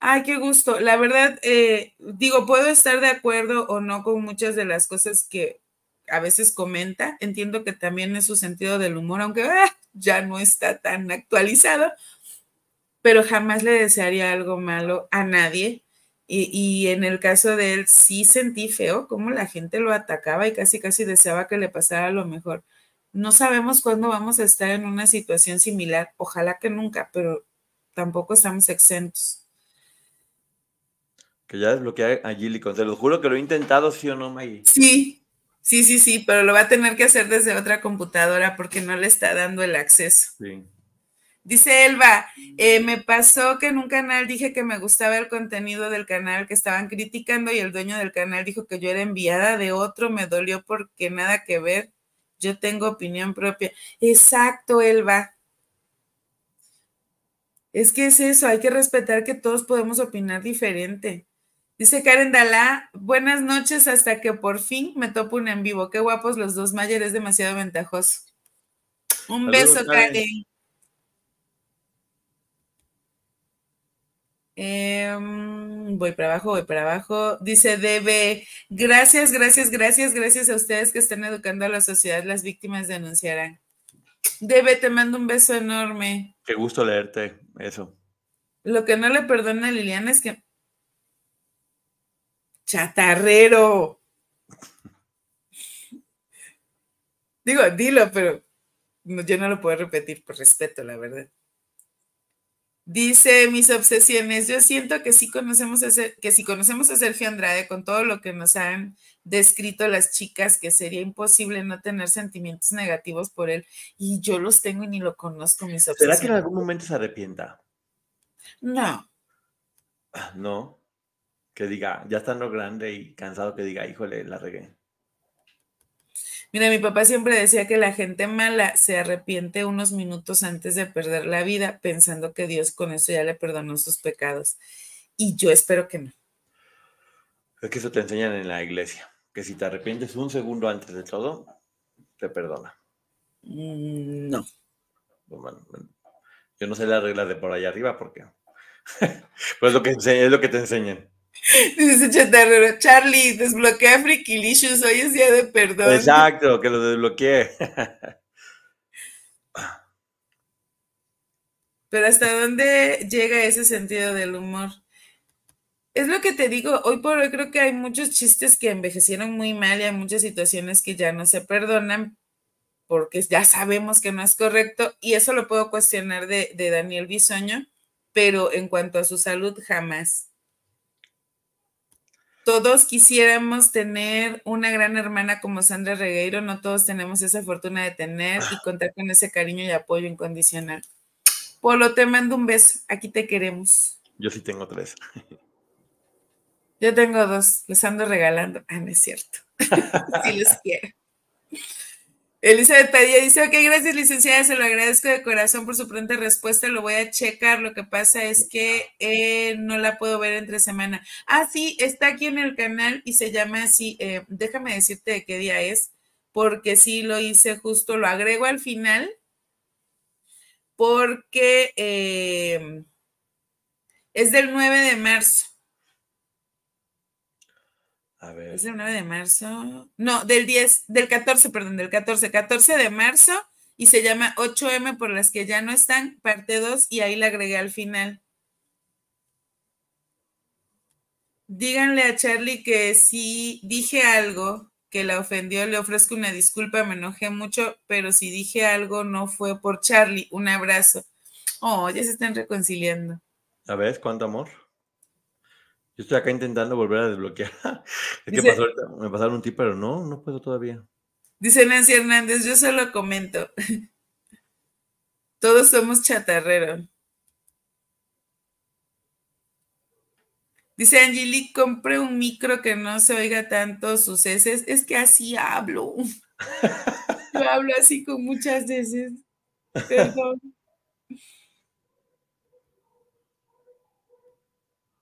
S1: Ay, qué gusto. La verdad, eh, digo, puedo estar de acuerdo o no con muchas de las cosas que a veces comenta. Entiendo que también es su sentido del humor, aunque ah, ya no está tan actualizado, pero jamás le desearía algo malo a nadie. Y, en el caso de él sí sentí feo cómo la gente lo atacaba y casi casi deseaba que le pasara lo mejor. No sabemos cuándo vamos a estar en una situación similar, ojalá que nunca, pero tampoco estamos exentos.
S2: Que ya lo a Gilly, te lo juro que lo he intentado, sí o no, Maggie.
S1: Sí, sí, sí, sí, pero lo va a tener que hacer desde otra computadora porque no le está dando el acceso. Sí. Dice Elba, eh, me pasó que en un canal dije que me gustaba el contenido del canal que estaban criticando y el dueño del canal dijo que yo era enviada de otro, me dolió porque nada que ver, yo tengo opinión propia. Exacto, Elba. Es que es eso, hay que respetar que todos podemos opinar diferente. Dice Karen Dalá, buenas noches hasta que por fin me topo un en vivo. Qué guapos los dos, Mayer es demasiado ventajoso. Un beso, Karen. Em, voy para abajo, voy para abajo. Dice Debe, gracias, gracias, gracias, gracias a ustedes que están educando a la sociedad, las víctimas denunciarán. Debe, te mando un beso enorme.
S2: Qué gusto leerte eso.
S1: Lo que no le perdona a Liliana es que... Chatarrero. Digo, dilo, pero yo no lo puedo repetir por respeto, la verdad. Dice mis obsesiones, yo siento que si conocemos que si conocemos a Sergio Andrade con todo lo que nos han descrito las chicas, que sería imposible no tener sentimientos negativos por él. Y yo los tengo y ni lo conozco, mis obsesiones. ¿Será que en algún
S2: momento se arrepienta? No. Ah, no. Que diga, ya estando grande y cansado que diga, híjole, la regué.
S1: Mira, mi papá siempre decía que la gente mala se arrepiente unos minutos antes de perder la vida, pensando que Dios con eso ya le perdonó sus pecados. Y yo espero que no.
S2: Es que eso te enseñan en la iglesia, que si te arrepientes un segundo antes de todo, te perdona.
S1: Mm, no.
S2: Pues yo no sé las reglas de por allá arriba porque pues lo que es lo que te enseñan.
S1: Dice Chatarrero, Charlie, desbloquea Frikilicious, hoy es día de perdón. Exacto,
S2: que lo desbloqueé.
S1: Pero ¿hasta dónde llega ese sentido del humor? Es lo que te digo, hoy por hoy creo que hay muchos chistes que envejecieron muy mal y hay muchas situaciones que ya no se perdonan porque ya sabemos que no es correcto y eso lo puedo cuestionar de, de Daniel Bisoño, pero en cuanto a su salud, jamás todos quisiéramos tener una gran hermana como Sandra Regueiro, no todos tenemos esa fortuna de tener y contar con ese cariño y apoyo incondicional. Polo, te mando un beso, aquí te queremos.
S2: Yo sí tengo tres.
S1: Yo tengo dos, les ando regalando. Ah, no es cierto. Si los quiero. Elizabeth Padilla dice, ok, gracias licenciada, se lo agradezco de corazón por su pronta respuesta, lo voy a checar, lo que pasa es que eh, no la puedo ver entre semana. Ah, sí, está aquí en el canal y se llama así, eh, déjame decirte de qué día es, porque sí lo hice justo, lo agrego al final, porque eh, es del 9 de marzo. A ver. Es el 9 de marzo. No, del 10, del 14, perdón, del 14, 14 de marzo y se llama 8M por las que ya no están, parte 2 y ahí le agregué al final. Díganle a Charlie que si dije algo que la ofendió, le ofrezco una disculpa, me enojé mucho, pero si dije algo no fue por Charlie. Un abrazo. Oh, ya se están reconciliando.
S2: A ver, ¿cuánto amor? Yo estoy acá intentando volver a desbloquear. me pasaron un tip, pero no, no puedo todavía.
S1: Dice Nancy Hernández, yo se lo comento. Todos somos chatarrero Dice Angelique, compré un micro que no se oiga tanto sus heces. Es que así hablo. yo hablo así con muchas veces. Perdón.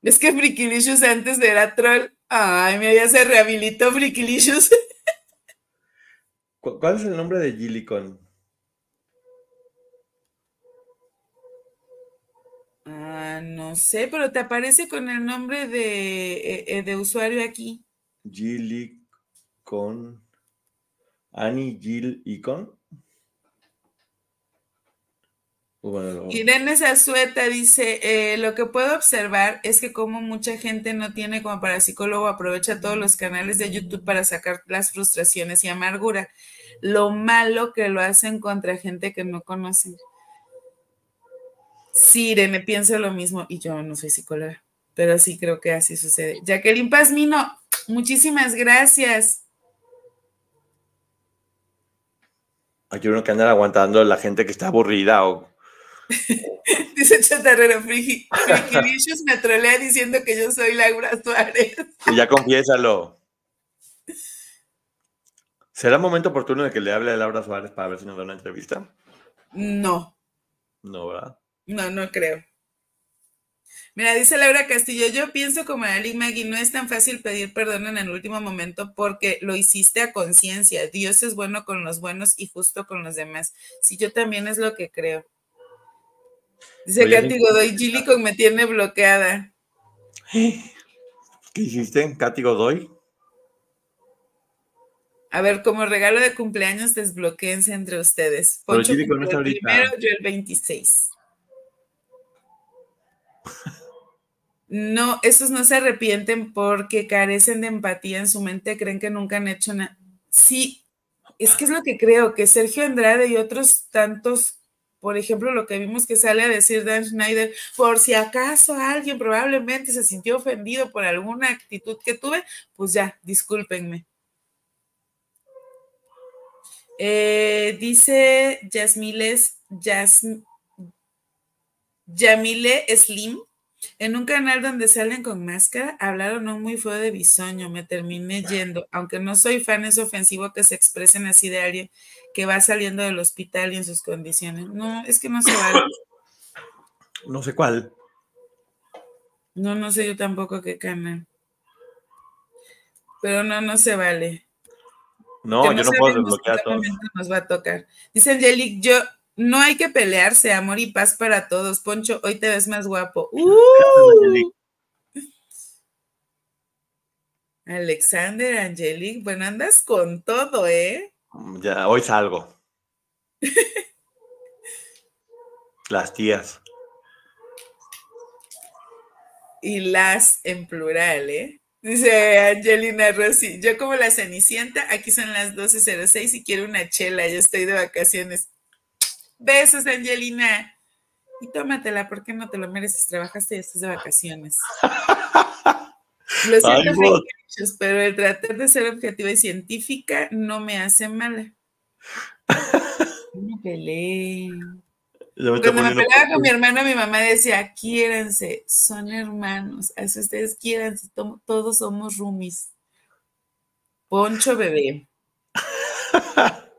S1: Es que Frikilicious antes era troll. Ay, mira, ya se rehabilitó Frikilicious.
S2: ¿Cuál es el nombre de Gillicon?
S1: Ah, no sé, pero te aparece con el nombre de, eh, eh, usuario aquí.
S2: Gillicon. Annie Gillicon.
S1: Irene Zazueta dice, eh, lo que puedo observar es que como mucha gente no tiene como para psicólogo, aprovecha todos los canales de YouTube para sacar las frustraciones y amargura. Lo malo que lo hacen contra gente que no conocen. Sí, Irene, pienso lo mismo y yo no soy psicóloga, pero sí creo que así sucede. Jacqueline Pazmino, muchísimas gracias.
S2: Hay uno que andar aguantando la gente que está aburrida o
S1: Dice Chatarrero Friki, me trolea diciendo que yo soy Laura Suárez.
S2: Y ya confiésalo. ¿Será momento oportuno de que le hable a Laura Suárez para ver si nos da una
S1: entrevista? No. No, ¿verdad? No, no creo. Mira, dice Laura Castillo, yo pienso como Ali Magui, no es tan fácil pedir perdón en el último momento porque lo hiciste a conciencia. Dios es bueno con los buenos y justo con los demás. Si yo también es lo que creo. Dice Katy Godoy, Gilly con me tiene bloqueada. ¿Qué
S2: hiciste, Cátigo Godoy?
S1: A ver, como regalo de cumpleaños, desbloqueense entre ustedes. Poncho el primero, yo el 26. No, estos no se arrepienten porque carecen de empatía en su mente, creen que nunca han hecho nada. Sí, es que es lo que creo, que Sergio Andrade y otros tantos por ejemplo, lo que vimos que sale a decir Dan Schneider, por si acaso alguien probablemente se sintió ofendido por alguna actitud que tuve, pues ya, discúlpenme. Eh, dice Yasmiles, Yamile Slim, en un canal donde salen con máscara, hablaron un muy feo de bisoño, me terminé yendo, aunque no soy fan, es ofensivo que se expresen así de alguien que va saliendo del hospital y en sus condiciones. No, es que no se vale.
S2: No sé cuál.
S1: No, no sé yo tampoco qué canal. Pero no, no se vale. No, yo no puedo desbloquear todo. Nos va a tocar. Dice Angelic, yo no hay que pelearse, amor y paz para todos. Poncho, hoy te ves más guapo.
S2: ¡Uh!
S1: Alexander, Angelic, bueno, andas con todo, ¿eh?
S2: Ya, hoy salgo. las tías.
S1: Y las en plural, ¿eh? Dice Angelina Rossi, yo como la Cenicienta, aquí son las 12.06 y quiero una chela, ya estoy de vacaciones. Besos, Angelina. Y tómatela, porque no te lo mereces, trabajaste y estás de vacaciones. Lo siento, pero el tratar de ser objetiva y científica no me hace mal. Me peleé. Cuando me peleaba con mi hermana, mi mamá decía, quiéranse, son hermanos, así ustedes quiéranse, todos somos roomies. Poncho bebé.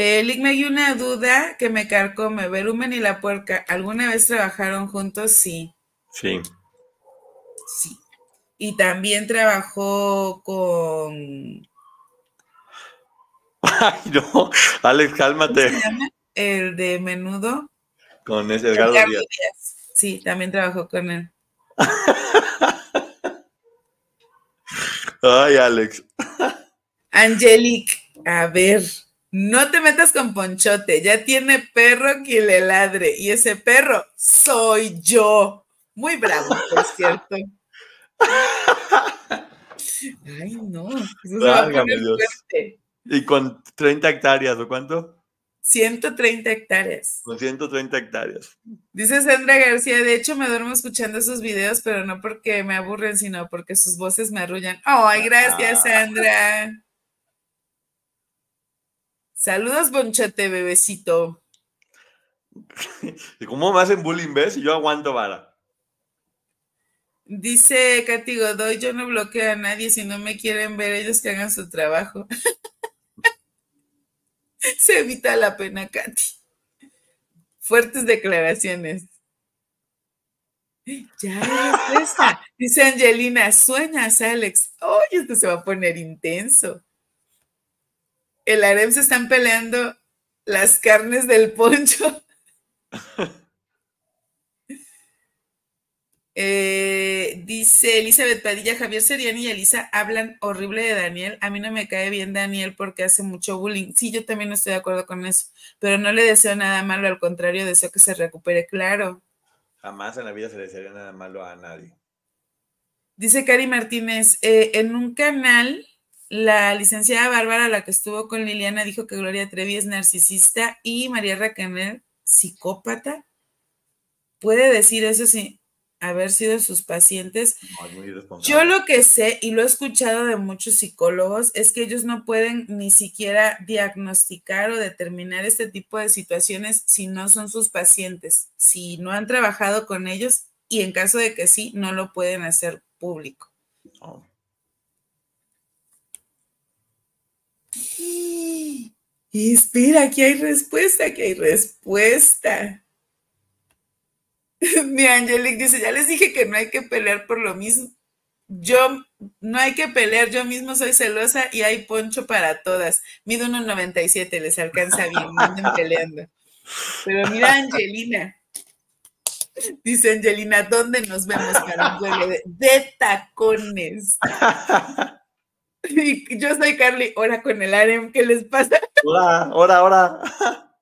S1: Eh, me hay una duda que me ¿Me Verumen y la puerca, ¿alguna vez trabajaron juntos? Sí. Sí. Sí. Y también trabajó con.
S2: Ay, no. Alex, cálmate.
S1: El de menudo.
S2: Con ese Edgardo
S1: Sí, también trabajó con él.
S2: Ay, Alex.
S1: Angelic, a ver. No te metas con Ponchote, ya tiene perro que le ladre y ese perro soy yo. Muy bravo, por cierto. Ay, no. Válgame, Dios.
S2: ¿Y con 30 hectáreas o cuánto?
S1: 130 hectáreas.
S2: Con 130 hectáreas.
S1: Dice Sandra García, de hecho me duermo escuchando esos videos, pero no porque me aburren, sino porque sus voces me arrullan. Ay, gracias, ah. Sandra. Saludos, Bonchate, bebecito.
S2: ¿Y cómo me hacen bullying, ves? Y yo aguanto vara.
S1: Dice Katy Godoy, yo no bloqueo a nadie, si no me quieren ver, ellos que hagan su trabajo. Se evita la pena, Katy. Fuertes declaraciones. Ya está. Dice Angelina, sueñas, Alex. Oye, esto se va a poner intenso el Arem se están peleando las carnes del poncho. Eh, dice Elizabeth Padilla, Javier Seriani y Elisa hablan horrible de Daniel. A mí no me cae bien Daniel porque hace mucho bullying. Sí, yo también estoy de acuerdo con eso, pero no le deseo nada malo, al contrario, deseo que se recupere, claro.
S2: Jamás en la vida se le desearía nada malo a nadie.
S1: Dice Cari Martínez, eh, en un canal la licenciada Bárbara, la que estuvo con Liliana, dijo que Gloria Trevi es narcisista y María Raquel psicópata. ¿Puede decir eso sin haber sido sus pacientes? Yo lo que sé y lo he escuchado de muchos psicólogos es que ellos no pueden ni siquiera diagnosticar o determinar este tipo de situaciones si no son sus pacientes, si no han trabajado con ellos y en caso de que sí, no lo pueden hacer público. Y espera, aquí hay respuesta, aquí hay respuesta. Mi Angelic dice, ya les dije que no hay que pelear por lo mismo. Yo no hay que pelear, yo mismo soy celosa y hay poncho para todas. Mido 1,97, les alcanza bien, anden peleando. Pero mira, Angelina. Dice Angelina, ¿dónde nos vemos para un de tacones? yo soy Carly, ahora con el Arem ¿qué les pasa? Hola, hola,
S2: hola.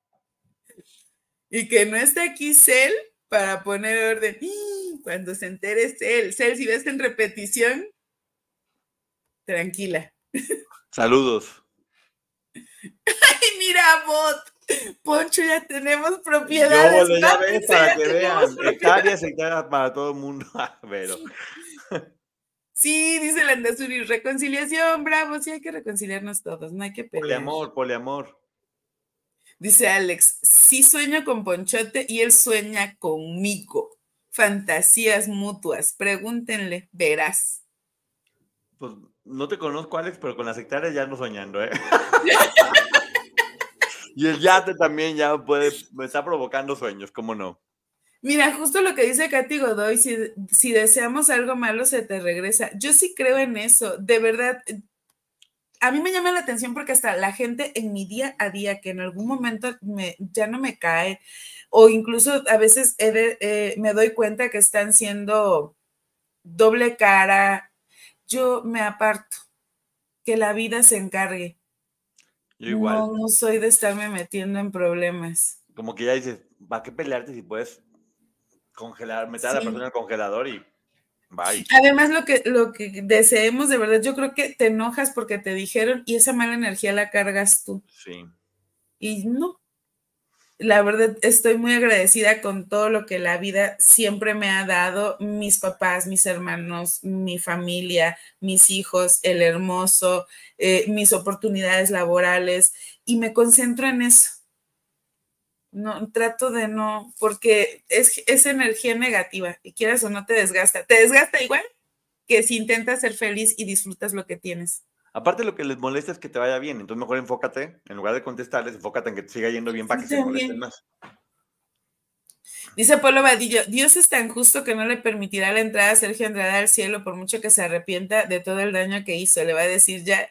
S1: Y que no esté aquí Cel para poner orden. ¡Ah! Cuando se entere Cel, Cel, si ves en repetición, tranquila.
S2: Saludos.
S1: Ay, mira, bot. Poncho, ya tenemos propiedades. ya para que vean. Hectáreas,
S2: hectáreas para todo el mundo. Ah, pero.
S1: Sí, dice Andazuri, reconciliación, bravo, sí hay que reconciliarnos todos, no hay que pelear. Poliamor,
S2: poliamor.
S1: Dice Alex, sí sueño con Ponchote y él sueña conmigo. Fantasías mutuas, pregúntenle, verás.
S2: Pues no te conozco, Alex, pero con las hectáreas ya no soñando, ¿eh? y el yate también ya puede, me está provocando sueños, ¿cómo no?
S1: Mira, justo lo que dice Katy Godoy, si, deseamos algo malo se te regresa. Yo sí creo en eso, de verdad. A mí me llama la atención porque hasta la gente en mi día a día que en algún momento ya no me cae o incluso a veces eh, me doy cuenta que están siendo doble cara, yo me aparto, que la vida se encargue. Yo igual. No, no soy de estarme metiendo en problemas.
S2: Como que ya dices, ¿para qué pelearte si puedes congelar, meter a la persona en el congelador y bye.
S1: Además, lo que, lo que deseemos, de verdad, yo creo que te enojas porque te dijeron y esa mala energía la cargas tú. Sí. Y no. La verdad, estoy muy agradecida con todo lo que la vida siempre me ha dado, mis papás, mis hermanos, mi familia, mis hijos, el hermoso, eh, mis oportunidades laborales, y me concentro en eso no trato de no, porque es, energía negativa y quieras o no te desgasta. Te desgasta igual que si intentas ser feliz y disfrutas lo que tienes.
S2: Aparte lo que les molesta es que te vaya bien, entonces mejor enfócate, en lugar de contestarles, enfócate en que te siga yendo bien para que se molesten más.
S1: Dice Pablo Vadillo, Dios es tan justo que no le permitirá la entrada a Sergio Andrade al cielo por mucho que se arrepienta de todo el daño que hizo. Le va a decir, ya,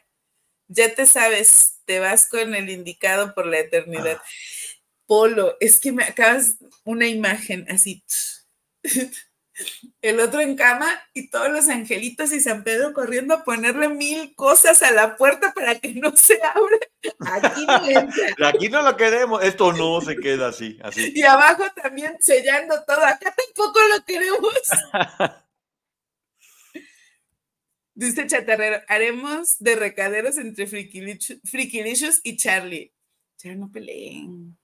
S1: ya te sabes, te vas con el indicado por la eternidad. Ah. Polo, es que me acabas una imagen así. El otro en cama y todos los angelitos y San Pedro corriendo a ponerle mil cosas a la puerta para que no se abra.
S2: Aquí no, lo queremos, esto no se queda así, Y
S1: abajo también sellando todo, acá tampoco lo queremos. Dice Chatarrero, haremos de recaderos entre Frikilicious y Charlie. Ya no peleen.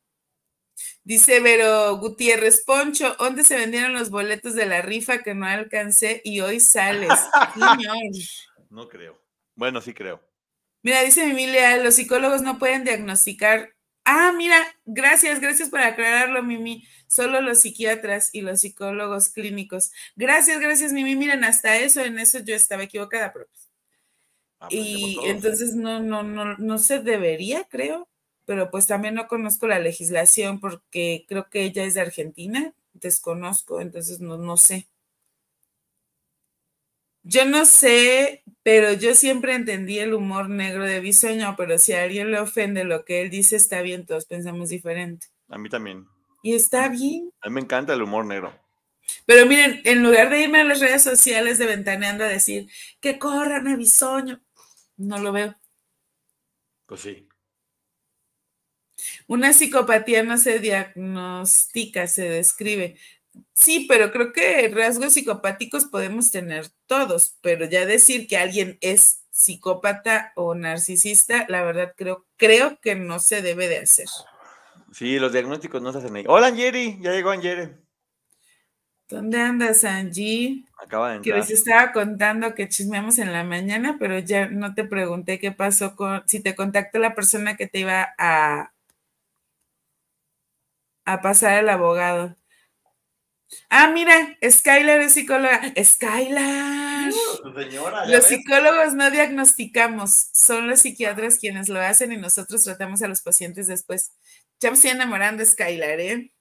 S1: Dice pero Gutiérrez Poncho, ¿dónde se vendieron los boletos de la rifa que no alcancé y hoy sales?
S2: no creo. Bueno, sí creo.
S1: Mira, dice Mimilia, los psicólogos no pueden diagnosticar. Ah, mira, gracias, gracias por aclararlo, Mimi. Solo los psiquiatras y los psicólogos clínicos. Gracias, gracias, Mimi. Miren, hasta eso, en eso yo estaba equivocada, y entonces no, no, no, no se debería, creo pero pues también no conozco la legislación porque creo que ella es de Argentina, desconozco, entonces no, sé. Yo no sé, pero yo siempre entendí el humor negro de Bisoño, pero si a alguien le ofende lo que él dice, está bien, todos pensamos diferente. A mí también. Y está bien.
S2: A mí me encanta el humor negro.
S1: Pero miren, en lugar de irme a las redes sociales de Ventaneando a decir que corran a Bisoño, no lo veo. Pues sí. Una psicopatía no se diagnostica, se describe. Sí, pero creo que rasgos psicopáticos podemos tener todos, pero ya decir que alguien es psicópata o narcisista, la verdad creo, creo que no se debe de hacer.
S2: Sí, los diagnósticos no se hacen ahí. Hola, Angeri, ya llegó
S1: Angeri. ¿Dónde andas, Angie?
S2: Acaba de entrar. Que les estaba
S1: contando que chismeamos en la mañana, pero ya no te pregunté qué pasó con, si te contactó la persona que te iba a a pasar al abogado. Ah, mira, Skylar es psicóloga. Skylar. los psicólogos no diagnosticamos, son los psiquiatras quienes lo hacen y nosotros tratamos a los pacientes después. Ya me estoy enamorando de Skylar, ¿eh?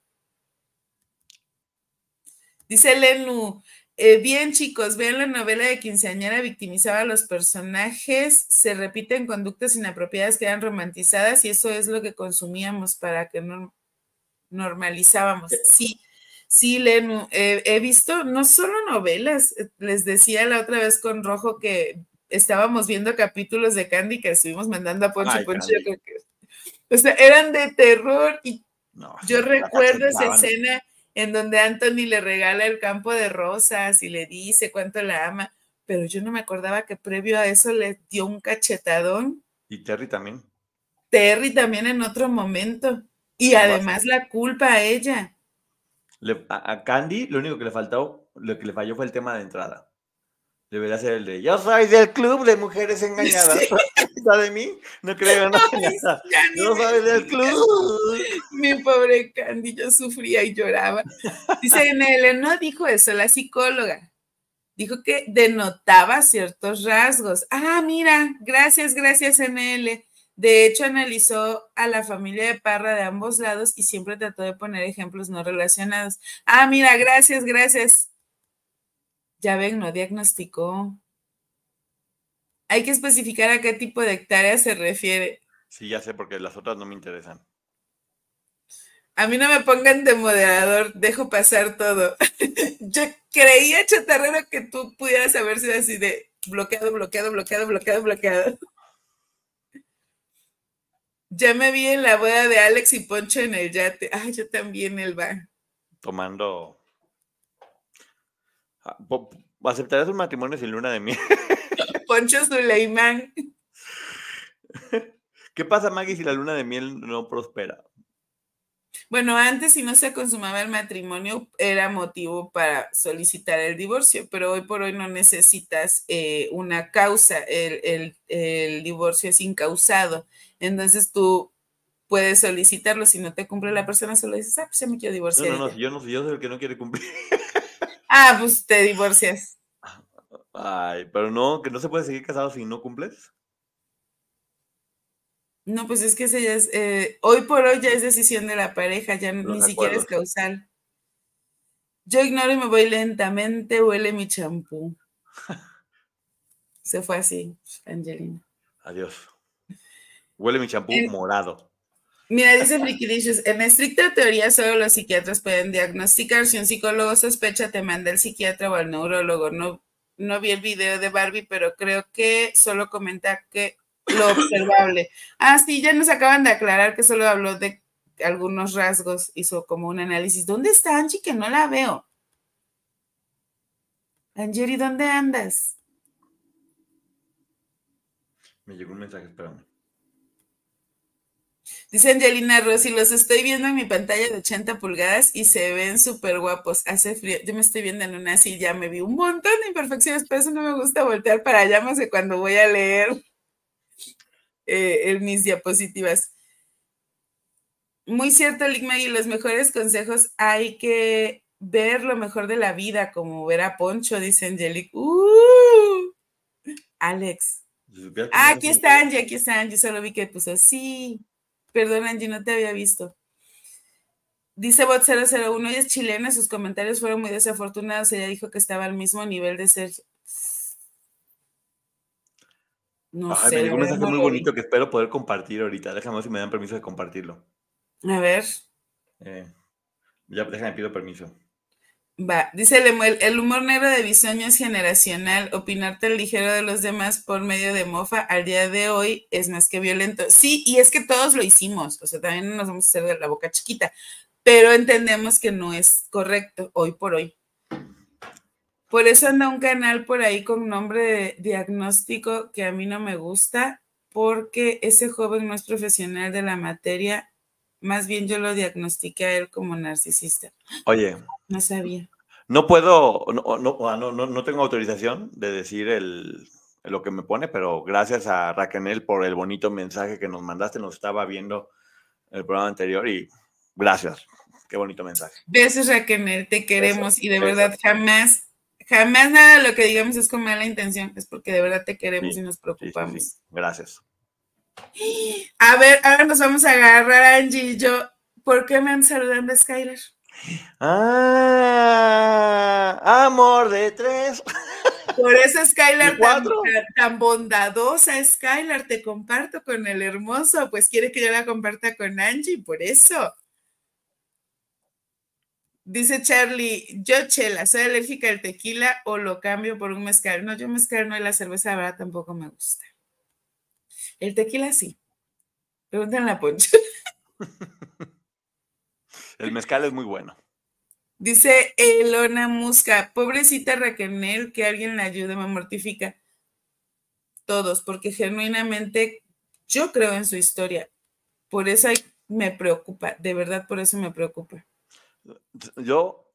S1: Dice Lenu, eh, bien chicos, vean la novela de quinceañera victimizaba a los personajes, se repiten conductas inapropiadas que eran romantizadas y eso es lo que consumíamos para que no normalizábamos. Sí, sí, eh, he visto no solo novelas, eh, les decía la otra vez con Rojo que estábamos viendo capítulos de Candy que estuvimos mandando a Poncho Poncho. o sea, eran de terror y yo recuerdo esa escena en donde Anthony le regala el campo de rosas y le dice cuánto la ama, pero yo no me acordaba que previo a eso le dio un cachetadón.
S2: Y Terry también.
S1: Terry también en otro momento. Y además la culpa a ella.
S2: a, Candy lo único que le faltó, lo que le falló fue el tema de entrada. Debería ser el de yo soy del club de mujeres engañadas. Sí. de mí? No creo nada.
S1: No soy del club. Mi pobre Candy, yo sufría y lloraba. Dice NL, no dijo eso la psicóloga. Dijo que denotaba ciertos rasgos. Ah, mira, gracias, gracias, NL. De hecho, analizó a la familia de Parra de ambos lados y siempre trató de poner ejemplos no relacionados. Ah, mira, gracias, gracias. Ya ven, no diagnosticó. Hay que especificar a qué tipo de hectáreas se refiere. Sí,
S2: ya sé, porque las otras no me interesan.
S1: A mí no me pongan de moderador, dejo pasar todo. Yo creía, chatarrero, que tú pudieras haber sido así de bloqueado, bloqueado, bloqueado, bloqueado, bloqueado. Ya me vi en la boda de Alex y Poncho en el yate. Ah, yo también, el va.
S2: Tomando. Ah, ¿Aceptarás un matrimonio sin luna de miel?
S1: Poncho Suleimán.
S2: ¿Qué pasa, Maggie, si la luna de miel no prospera?
S1: Bueno, antes si no se consumaba el matrimonio era motivo para solicitar el divorcio, pero hoy por hoy no necesitas eh, una causa, el, el divorcio es incausado. Entonces tú puedes solicitarlo. Si no te cumple la persona, solo dices, ah, pues ya me quiero divorciar. No, no, no, yo,
S2: no yo soy el que no quiere cumplir.
S1: ah, pues te divorcias.
S2: Ay, pero no, que no se puede seguir casado si no cumples.
S1: No, pues es que es, eh, hoy por hoy ya es decisión de la pareja, ya ni siquiera es causal. Yo ignoro y me voy lentamente, huele mi champú. se fue así, Angelina.
S2: Adiós. Huele mi champú morado.
S1: Mira, dice Dishes, en estricta teoría solo los psiquiatras pueden diagnosticar. Si un psicólogo sospecha, te manda el psiquiatra o al neurólogo. No, no vi el video de Barbie, pero creo que solo comenta que lo observable. Ah, sí, ya nos acaban de aclarar que solo habló de algunos rasgos, hizo como un análisis. ¿Dónde está Angie que no la veo? ¿y ¿dónde andas?
S2: Me llegó un mensaje, espérame.
S1: Dice Angelina Rossi, los estoy viendo en mi pantalla de 80 pulgadas y se ven súper guapos. Hace frío. Yo me estoy viendo en una silla, me vi un montón de imperfecciones, pero eso no me gusta voltear para allá más de cuando voy a leer eh, en mis diapositivas. Muy cierto, Lick Maggie, los mejores consejos hay que ver lo mejor de la vida, como ver a Poncho, dice Angelique. ¡Uh! Alex.
S2: Pues ah, aquí
S1: están, Angie, aquí está Angie, solo vi que puso sí. Perdón, Angie, no te había visto. Dice Bot 001, ella es chilena, sus comentarios fueron muy desafortunados. Ella dijo que estaba al mismo nivel de ser. No sé. llegó un mensaje muy bonito
S2: que espero poder compartir ahorita. Déjame ver si me dan permiso de compartirlo. A ver. Eh, ya, déjame, pido permiso.
S1: Va, dice Lemuel, el humor negro de Bisoño es generacional, opinarte el ligero de los demás por medio de mofa al día de hoy es más que violento. Sí, y es que todos lo hicimos, o sea, también nos vamos a hacer de la boca chiquita, pero entendemos que no es correcto hoy por hoy. Por eso anda un canal por ahí con nombre de diagnóstico que a mí no me gusta, porque ese joven no es profesional de la materia más bien yo lo diagnostiqué a él como narcisista. Oye. No sabía.
S2: No puedo, no, no, no, tengo autorización de decir el, lo que me pone, pero gracias a Raquel por el bonito mensaje que nos mandaste. Nos estaba viendo el programa anterior y gracias. Qué bonito mensaje.
S1: Besos, Raquel, te queremos y de verdad jamás, jamás nada lo que digamos es con mala intención, es porque de verdad te queremos y nos
S2: preocupamos. Gracias.
S1: A ver, ahora nos vamos a agarrar, Angie y yo. ¿Por qué me han saludado Skyler? Ah, amor de tres. Por eso Skylar tan, tan, bondadosa, Skylar, te comparto con el hermoso, pues quiere que yo la comparta con Angie, por eso. Dice Charlie, yo chela, soy alérgica al tequila o lo cambio por un mezcal. No, yo mezcal no y la cerveza verdad tampoco me gusta. El tequila sí. Pregúntenle la Poncho.
S2: El mezcal es muy bueno.
S1: Dice Elona Musca, pobrecita Raquel, que alguien la ayude, me mortifica. Todos, porque genuinamente yo creo en su historia. Por eso me preocupa, de verdad por eso me preocupa.
S2: Yo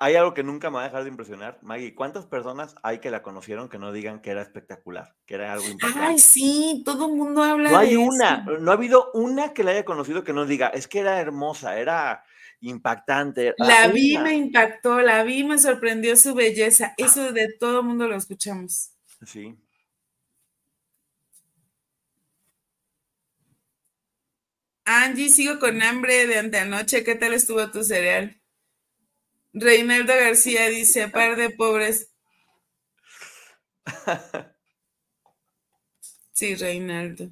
S2: hay algo que nunca me va a dejar de impresionar, Maggie. ¿Cuántas personas hay que la conocieron que no digan que era espectacular, que era algo impactante? Ay,
S1: sí, todo el mundo habla de no hay una,
S2: no ha habido una que la haya conocido que no diga, es que era hermosa, era impactante. la vi, me
S1: impactó, la vi, me sorprendió su belleza. Eso de todo el mundo lo escuchamos. Sí. Angie, sigo con hambre de anteanoche. ¿Qué tal estuvo tu cereal? Reinaldo García dice, par de pobres. Sí, Reinaldo.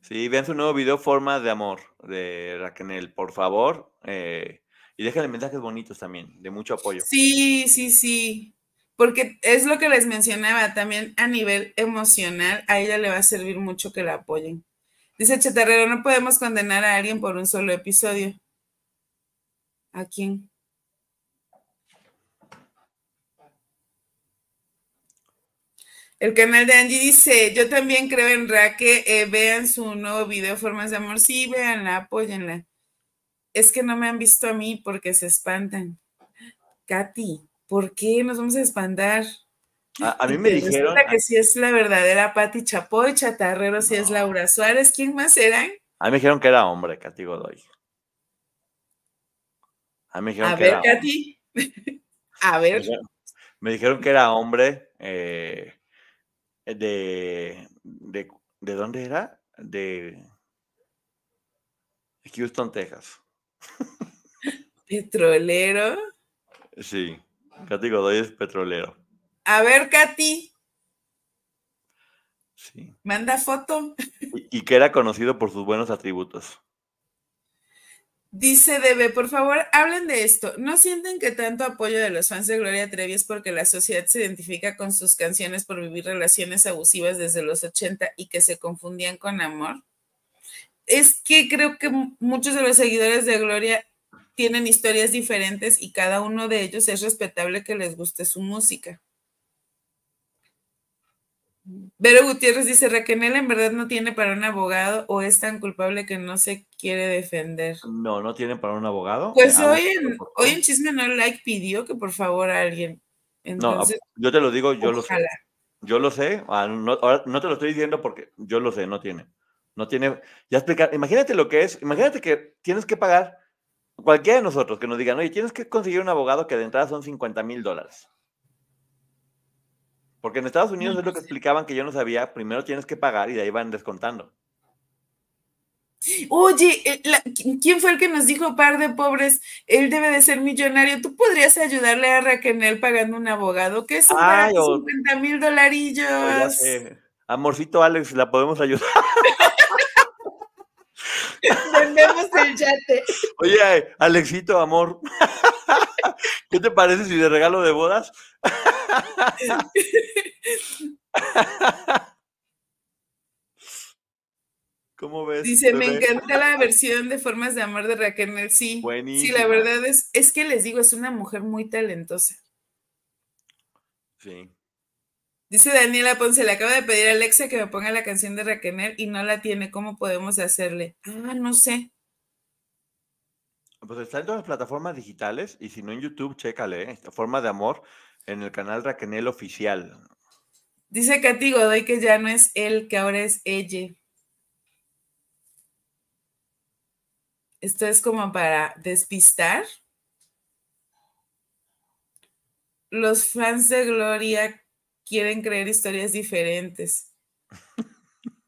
S2: Sí, vean su nuevo video, Forma de Amor, de Raquel, por favor. Eh, y déjenle mensajes bonitos también, de mucho apoyo.
S1: Sí, sí, sí. Porque es lo que les mencionaba también a nivel emocional, a ella le va a servir mucho que la apoyen. Dice Chatarrero, no podemos condenar a alguien por un solo episodio. ¿A quién? El canal de Angie dice, yo también creo en Raque, eh, vean su nuevo video Formas de Amor, sí, véanla, apóyenla. Es que no me han visto a mí porque se espantan. Katy, ¿por qué nos vamos a espantar? A, mí me dijeron... que si es la verdadera Pati Chapoy, Chatarrero, si es Laura Suárez, ¿quién más eran? A
S2: mí me dijeron que era hombre, Katy Godoy. A mí me dijeron que ver, era
S1: Katy. a ver. Me dijeron,
S2: me dijeron que era hombre. Eh, eh, de, dónde era? De Houston, Texas.
S1: ¿Petrolero?
S2: Sí, Katy Godoy es petrolero.
S1: A ver, Katy. Manda foto.
S2: y que era conocido por sus buenos atributos.
S1: Dice Debe, por favor, hablen de esto. ¿No sienten que tanto apoyo de los fans de Gloria Trevi es porque la sociedad se identifica con sus canciones por vivir relaciones abusivas desde los 80 y que se confundían con amor? Es que creo que muchos de los seguidores de Gloria tienen historias diferentes y cada uno de ellos es respetable que les guste su música. Vero Gutiérrez dice, Raquel en verdad no tiene para un abogado o es tan culpable que no se quiere defender.
S2: No, no tiene para un abogado. Pues ah, hoy,
S1: en, hoy Chisme No Like pidió que por favor a alguien. no, ah,
S2: yo te lo digo, yo lo sé. Yo lo sé, ah, no, ahora no te lo estoy diciendo porque yo lo sé, no tiene. No tiene, ya explicar, imagínate lo que es, imagínate que tienes que pagar, cualquiera de nosotros que nos digan, oye, tienes que conseguir un abogado que de entrada son 50 mil dólares. Porque en Estados Unidos es lo que explicaban que yo no sabía, primero tienes que pagar y de ahí van descontando.
S1: Oye, eh, ¿quién fue el que nos dijo par de pobres? Él debe de ser millonario. ¿Tú podrías ayudarle a Raquel pagando un abogado? ¿Qué es 50 mil dolarillos?
S2: Amorcito Alex, la podemos ayudar.
S1: Vendemos el yate.
S2: Oye, Alexito, amor. ¿Qué te parece si de regalo de bodas? ¿Cómo ves? Dice, me encanta la
S1: versión de Formas de Amor de Raquel Sí, sí, la verdad es, es que les digo, es una mujer muy talentosa. Sí. Dice Daniela Ponce, le acaba de pedir a Alexa que me ponga la canción de Raquel y no la tiene. ¿Cómo podemos hacerle? Ah, no sé.
S2: Pues está en todas las plataformas digitales y si no en YouTube, chécale, ¿eh? Forma de Amor en el canal Raquenel Oficial.
S1: Dice Cati Godoy que ya no es él, que ahora es ella. Esto es como para despistar. Los fans de Gloria quieren creer historias diferentes.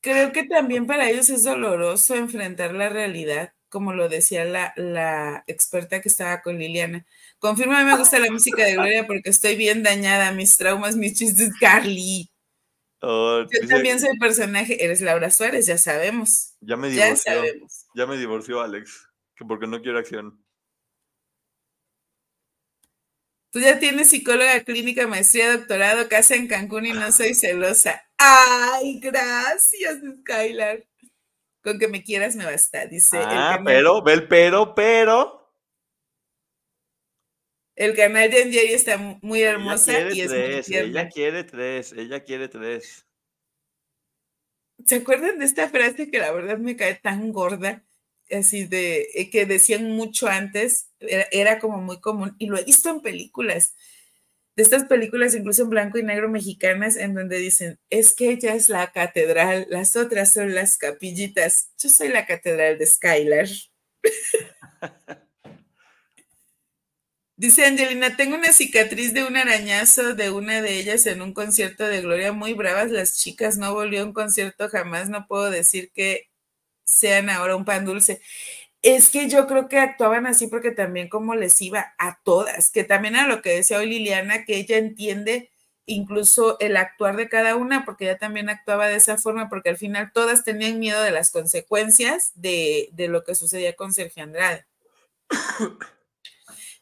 S1: Creo que también para ellos es doloroso enfrentar la realidad como lo decía la, experta que estaba con Liliana. Confirma, me gusta la música de Gloria porque estoy bien dañada, mis traumas, mis chistes, Carly.
S2: Oh, Yo también soy
S1: personaje, eres Laura Suárez, ya sabemos.
S2: Ya me divorció. Ya, ya me divorció Alex, que porque no quiero acción.
S1: Tú ya tienes psicóloga clínica, maestría, doctorado, casa en Cancún y no soy celosa. Ay, gracias, Skylar. Con que me quieras me basta, dice. Ah, el pero,
S2: ve el pero, pero.
S1: El canal de ahí está muy hermosa quiere y es tres, muy Ella
S2: quiere tres, ella quiere tres.
S1: ¿Se acuerdan de esta frase que la verdad me cae tan gorda? Así de eh, que decían mucho antes, era, era como muy común y lo he visto en películas de estas películas, incluso en blanco y negro mexicanas, en donde dicen, es que ella es la catedral, las otras son las capillitas, yo soy la catedral de Skylar. Dice Angelina, tengo una cicatriz de un arañazo de una de ellas en un concierto de Gloria muy bravas. Las chicas no volvió a un concierto jamás. No puedo decir que sean ahora un pan dulce es que yo creo que actuaban así porque también como les iba a todas, que también a lo que decía hoy Liliana, que ella entiende incluso el actuar de cada una, porque ella también actuaba de esa forma, porque al final todas tenían miedo de las consecuencias de, de lo que sucedía con Sergio Andrade.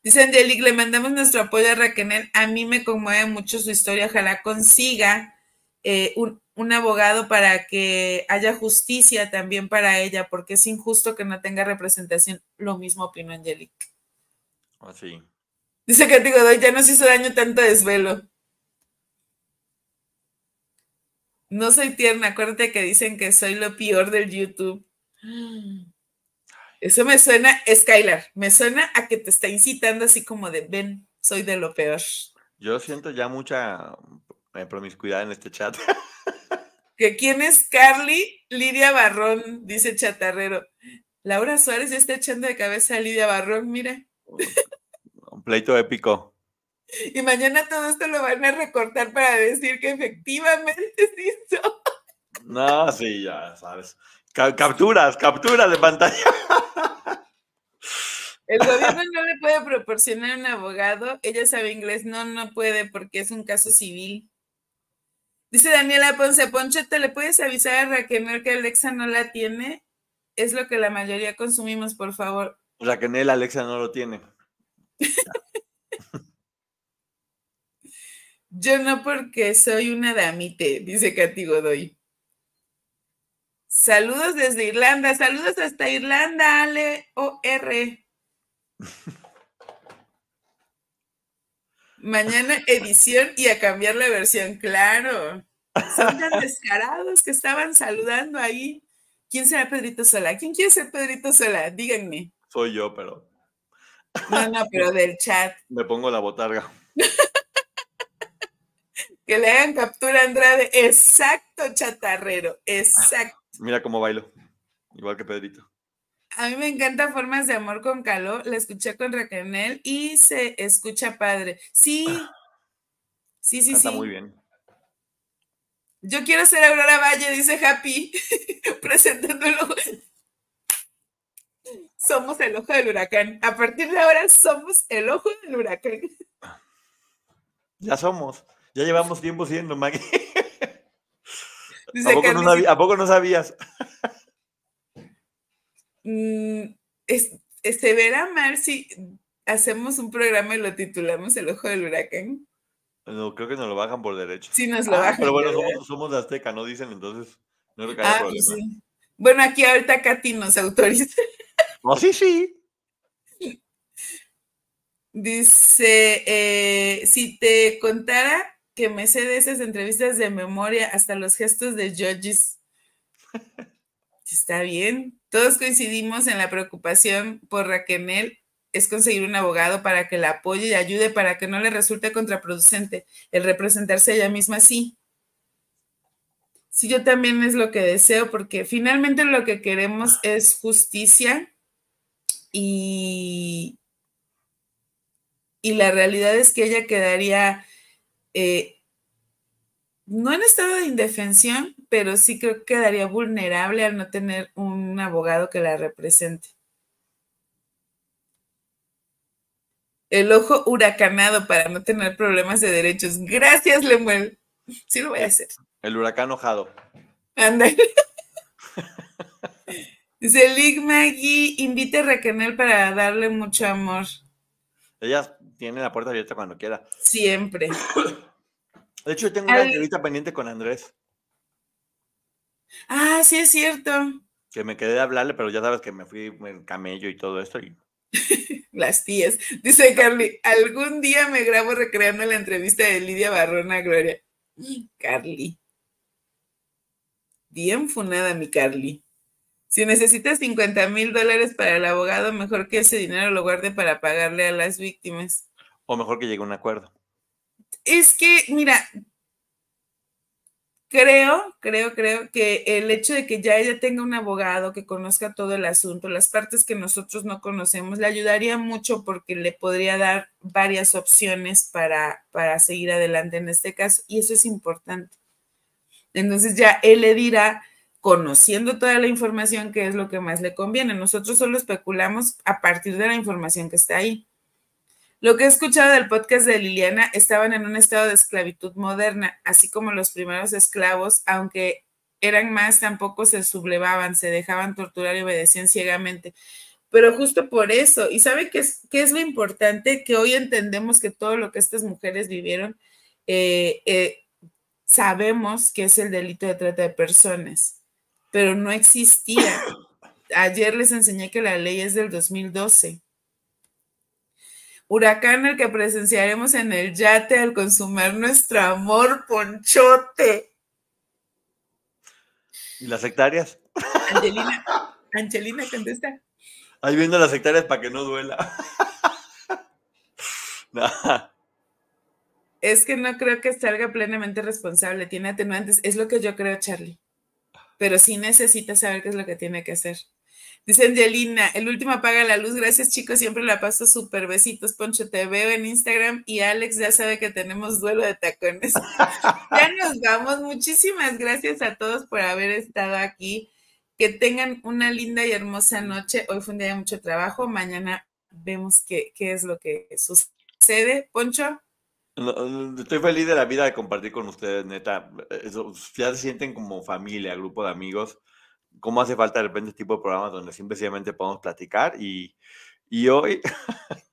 S1: Dice Delic, le mandamos nuestro apoyo a Raquel. A mí me conmueve mucho su historia. Ojalá consiga eh, un un abogado para que haya justicia también para ella, porque es injusto que no tenga representación. Lo mismo opino Angelique. Así. Ah, Dice que digo, ya nos hizo daño tanto desvelo. No soy tierna, acuérdate que dicen que soy lo peor del YouTube. Eso me suena, Skylar, me suena a que te está incitando así como de, ven, soy de lo peor.
S2: Yo siento ya mucha eh, promiscuidad en este chat.
S1: que quién es Carly Lidia Barrón, dice Chatarrero. Laura Suárez ya está echando de cabeza a Lidia Barrón, mira.
S2: Un pleito épico.
S1: Y mañana todo esto lo van a recortar para decir que efectivamente sí.
S2: No, sí, ya sabes. capturas, capturas de pantalla.
S1: El gobierno no le puede proporcionar un abogado. Ella sabe inglés. No, no puede porque es un caso civil. Dice Daniela Ponce, Ponchete, ¿le puedes avisar a Raquenel que Alexa no la tiene? Es lo que la mayoría consumimos, por favor.
S2: Raquenel, Alexa no lo tiene.
S1: Yo no porque soy una damite, dice Katy Godoy. Saludos desde Irlanda, saludos hasta Irlanda, Ale O R. Mañana edición y a cambiar la versión, claro. Son tan descarados que estaban saludando ahí. ¿Quién será Pedrito Sola? ¿Quién quiere ser Pedrito Sola? Díganme.
S2: Soy yo, pero. No, no, pero
S1: del chat.
S2: Me pongo la botarga.
S1: que le hagan captura Andrade. Exacto, chatarrero. Ah, Exacto.
S2: Mira cómo bailo. Igual que Pedrito.
S1: A mí me encanta Formas de Amor con Caló, la escuché con Raquel y se escucha padre. Sí, ah. sí, sí, Está muy bien. Yo quiero ser Aurora Valle, dice Happy, presentándolo. Somos el ojo del huracán. A partir de ahora somos el ojo del huracán.
S2: Ya somos. Ya llevamos tiempo siendo, Maggie. ¿A poco, ¿A poco no sabías?
S1: este es, eh, verá si hacemos un programa y lo titulamos El Ojo del Huracán.
S2: No, creo que nos lo bajan por derecho. Sí, nos lo ah, bajan. Pero bueno, somos, de Azteca, ¿no? Dicen, entonces no ah, pues
S1: Bueno, aquí ahorita Katy nos autoriza. No, sí, sí. Dice, eh, si te contara que me sé de esas entrevistas de memoria hasta los gestos de Judges. Está bien. Todos coincidimos en la preocupación por Raquel es conseguir un abogado para que la apoye y ayude para que no le resulte contraproducente el representarse a ella misma así. Sí, yo también es lo que deseo, porque finalmente lo que queremos es justicia y, la realidad es que ella quedaría eh, no en estado de indefensión, pero sí creo que quedaría vulnerable al no tener un abogado que la represente. El ojo huracanado para no tener problemas de derechos. Gracias, Lemuel. Sí lo voy a hacer.
S2: El huracán ojado.
S1: Anda. Selig Magui Maggie, invita a Raquel para darle mucho amor.
S2: Ella tiene la puerta abierta cuando quiera.
S1: Siempre.
S2: De hecho, yo tengo una entrevista pendiente con Andrés.
S1: Ah, sí, es cierto.
S2: Que me quedé de hablarle, pero ya sabes que me fui en camello y todo esto. Y...
S1: Las tías. Dice Carly, algún día me grabo recreando la entrevista de Lidia Barrona Gloria. Carly. Bien funada, mi Carly. Si necesitas 50 mil dólares para el abogado, mejor que ese dinero lo guarde para pagarle a las víctimas. O mejor que llegue a un acuerdo. Es que, mira, creo, creo, creo que el hecho de que ya ella tenga un abogado que conozca todo el asunto, las partes que nosotros no conocemos, le ayudaría mucho porque le podría dar varias opciones para, para seguir adelante en este caso y eso es importante. Entonces ya él le dirá, conociendo toda la información, qué es lo que más le conviene. Nosotros solo especulamos a partir de la información que está ahí. Lo que he escuchado del podcast de Liliana, estaban en un estado de esclavitud moderna, así como los primeros esclavos, aunque eran más, tampoco se sublevaban, se dejaban torturar y obedecían ciegamente. Pero justo por eso, y sabe qué es, lo importante, que hoy entendemos que todo lo que estas mujeres vivieron, eh, eh, sabemos que es el delito de trata de personas, pero no existía. Ayer les enseñé que la ley es del 2012 huracán el que presenciaremos en el yate al consumar nuestro amor ponchote.
S2: ¿Y las hectáreas?
S1: Angelina, Angelina contesta.
S2: Ahí viendo las hectáreas para que no duela.
S1: Es que no creo que salga plenamente responsable, tiene atenuantes, es lo que yo creo, Charlie. Pero sí necesita saber qué es lo que tiene que hacer. Dice Angelina, el último apaga la luz. Gracias, chicos. Siempre la paso super Besitos, Poncho. Te veo en Instagram. Y Alex ya sabe que tenemos duelo de tacones. ya nos vamos. Muchísimas gracias a todos por haber estado aquí. Que tengan una linda y hermosa noche. Hoy fue un día de mucho trabajo. Mañana vemos qué, qué es lo que sucede. Poncho.
S2: estoy feliz de la vida de compartir con ustedes, neta. ya se sienten como familia, grupo de amigos cómo hace falta de repente este tipo de programas donde simplemente podemos platicar y, hoy,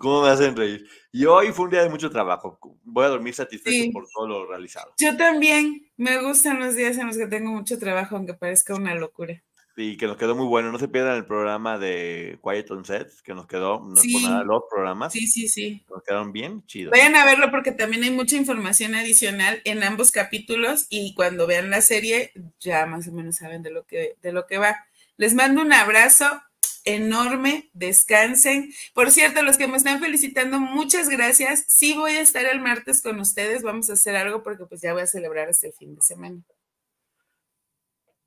S2: ¿cómo me hacen reír? Y hoy fue un día de mucho trabajo. Voy a dormir satisfecho por todo lo realizado.
S1: Yo también. Me gustan los días en los que tengo mucho trabajo, aunque parezca una locura
S2: y que nos quedó muy bueno. No se pierdan el programa de Quiet on Sets, que nos quedó, no es los programas. Sí, sí, sí. Nos quedaron bien chidos. Vayan a
S1: verlo porque también hay mucha información adicional en ambos capítulos y cuando vean la serie ya más o menos saben de lo que, de lo que va. Les mando un abrazo enorme, descansen. Por cierto, los que me están felicitando, muchas gracias. Sí voy a estar el martes con ustedes, vamos a hacer algo porque pues ya voy a celebrar hasta este el fin de semana.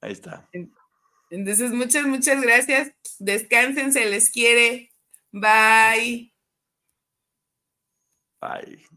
S1: Ahí está. Entonces, muchas, muchas gracias. Descansen, se les quiere. Bye. Bye.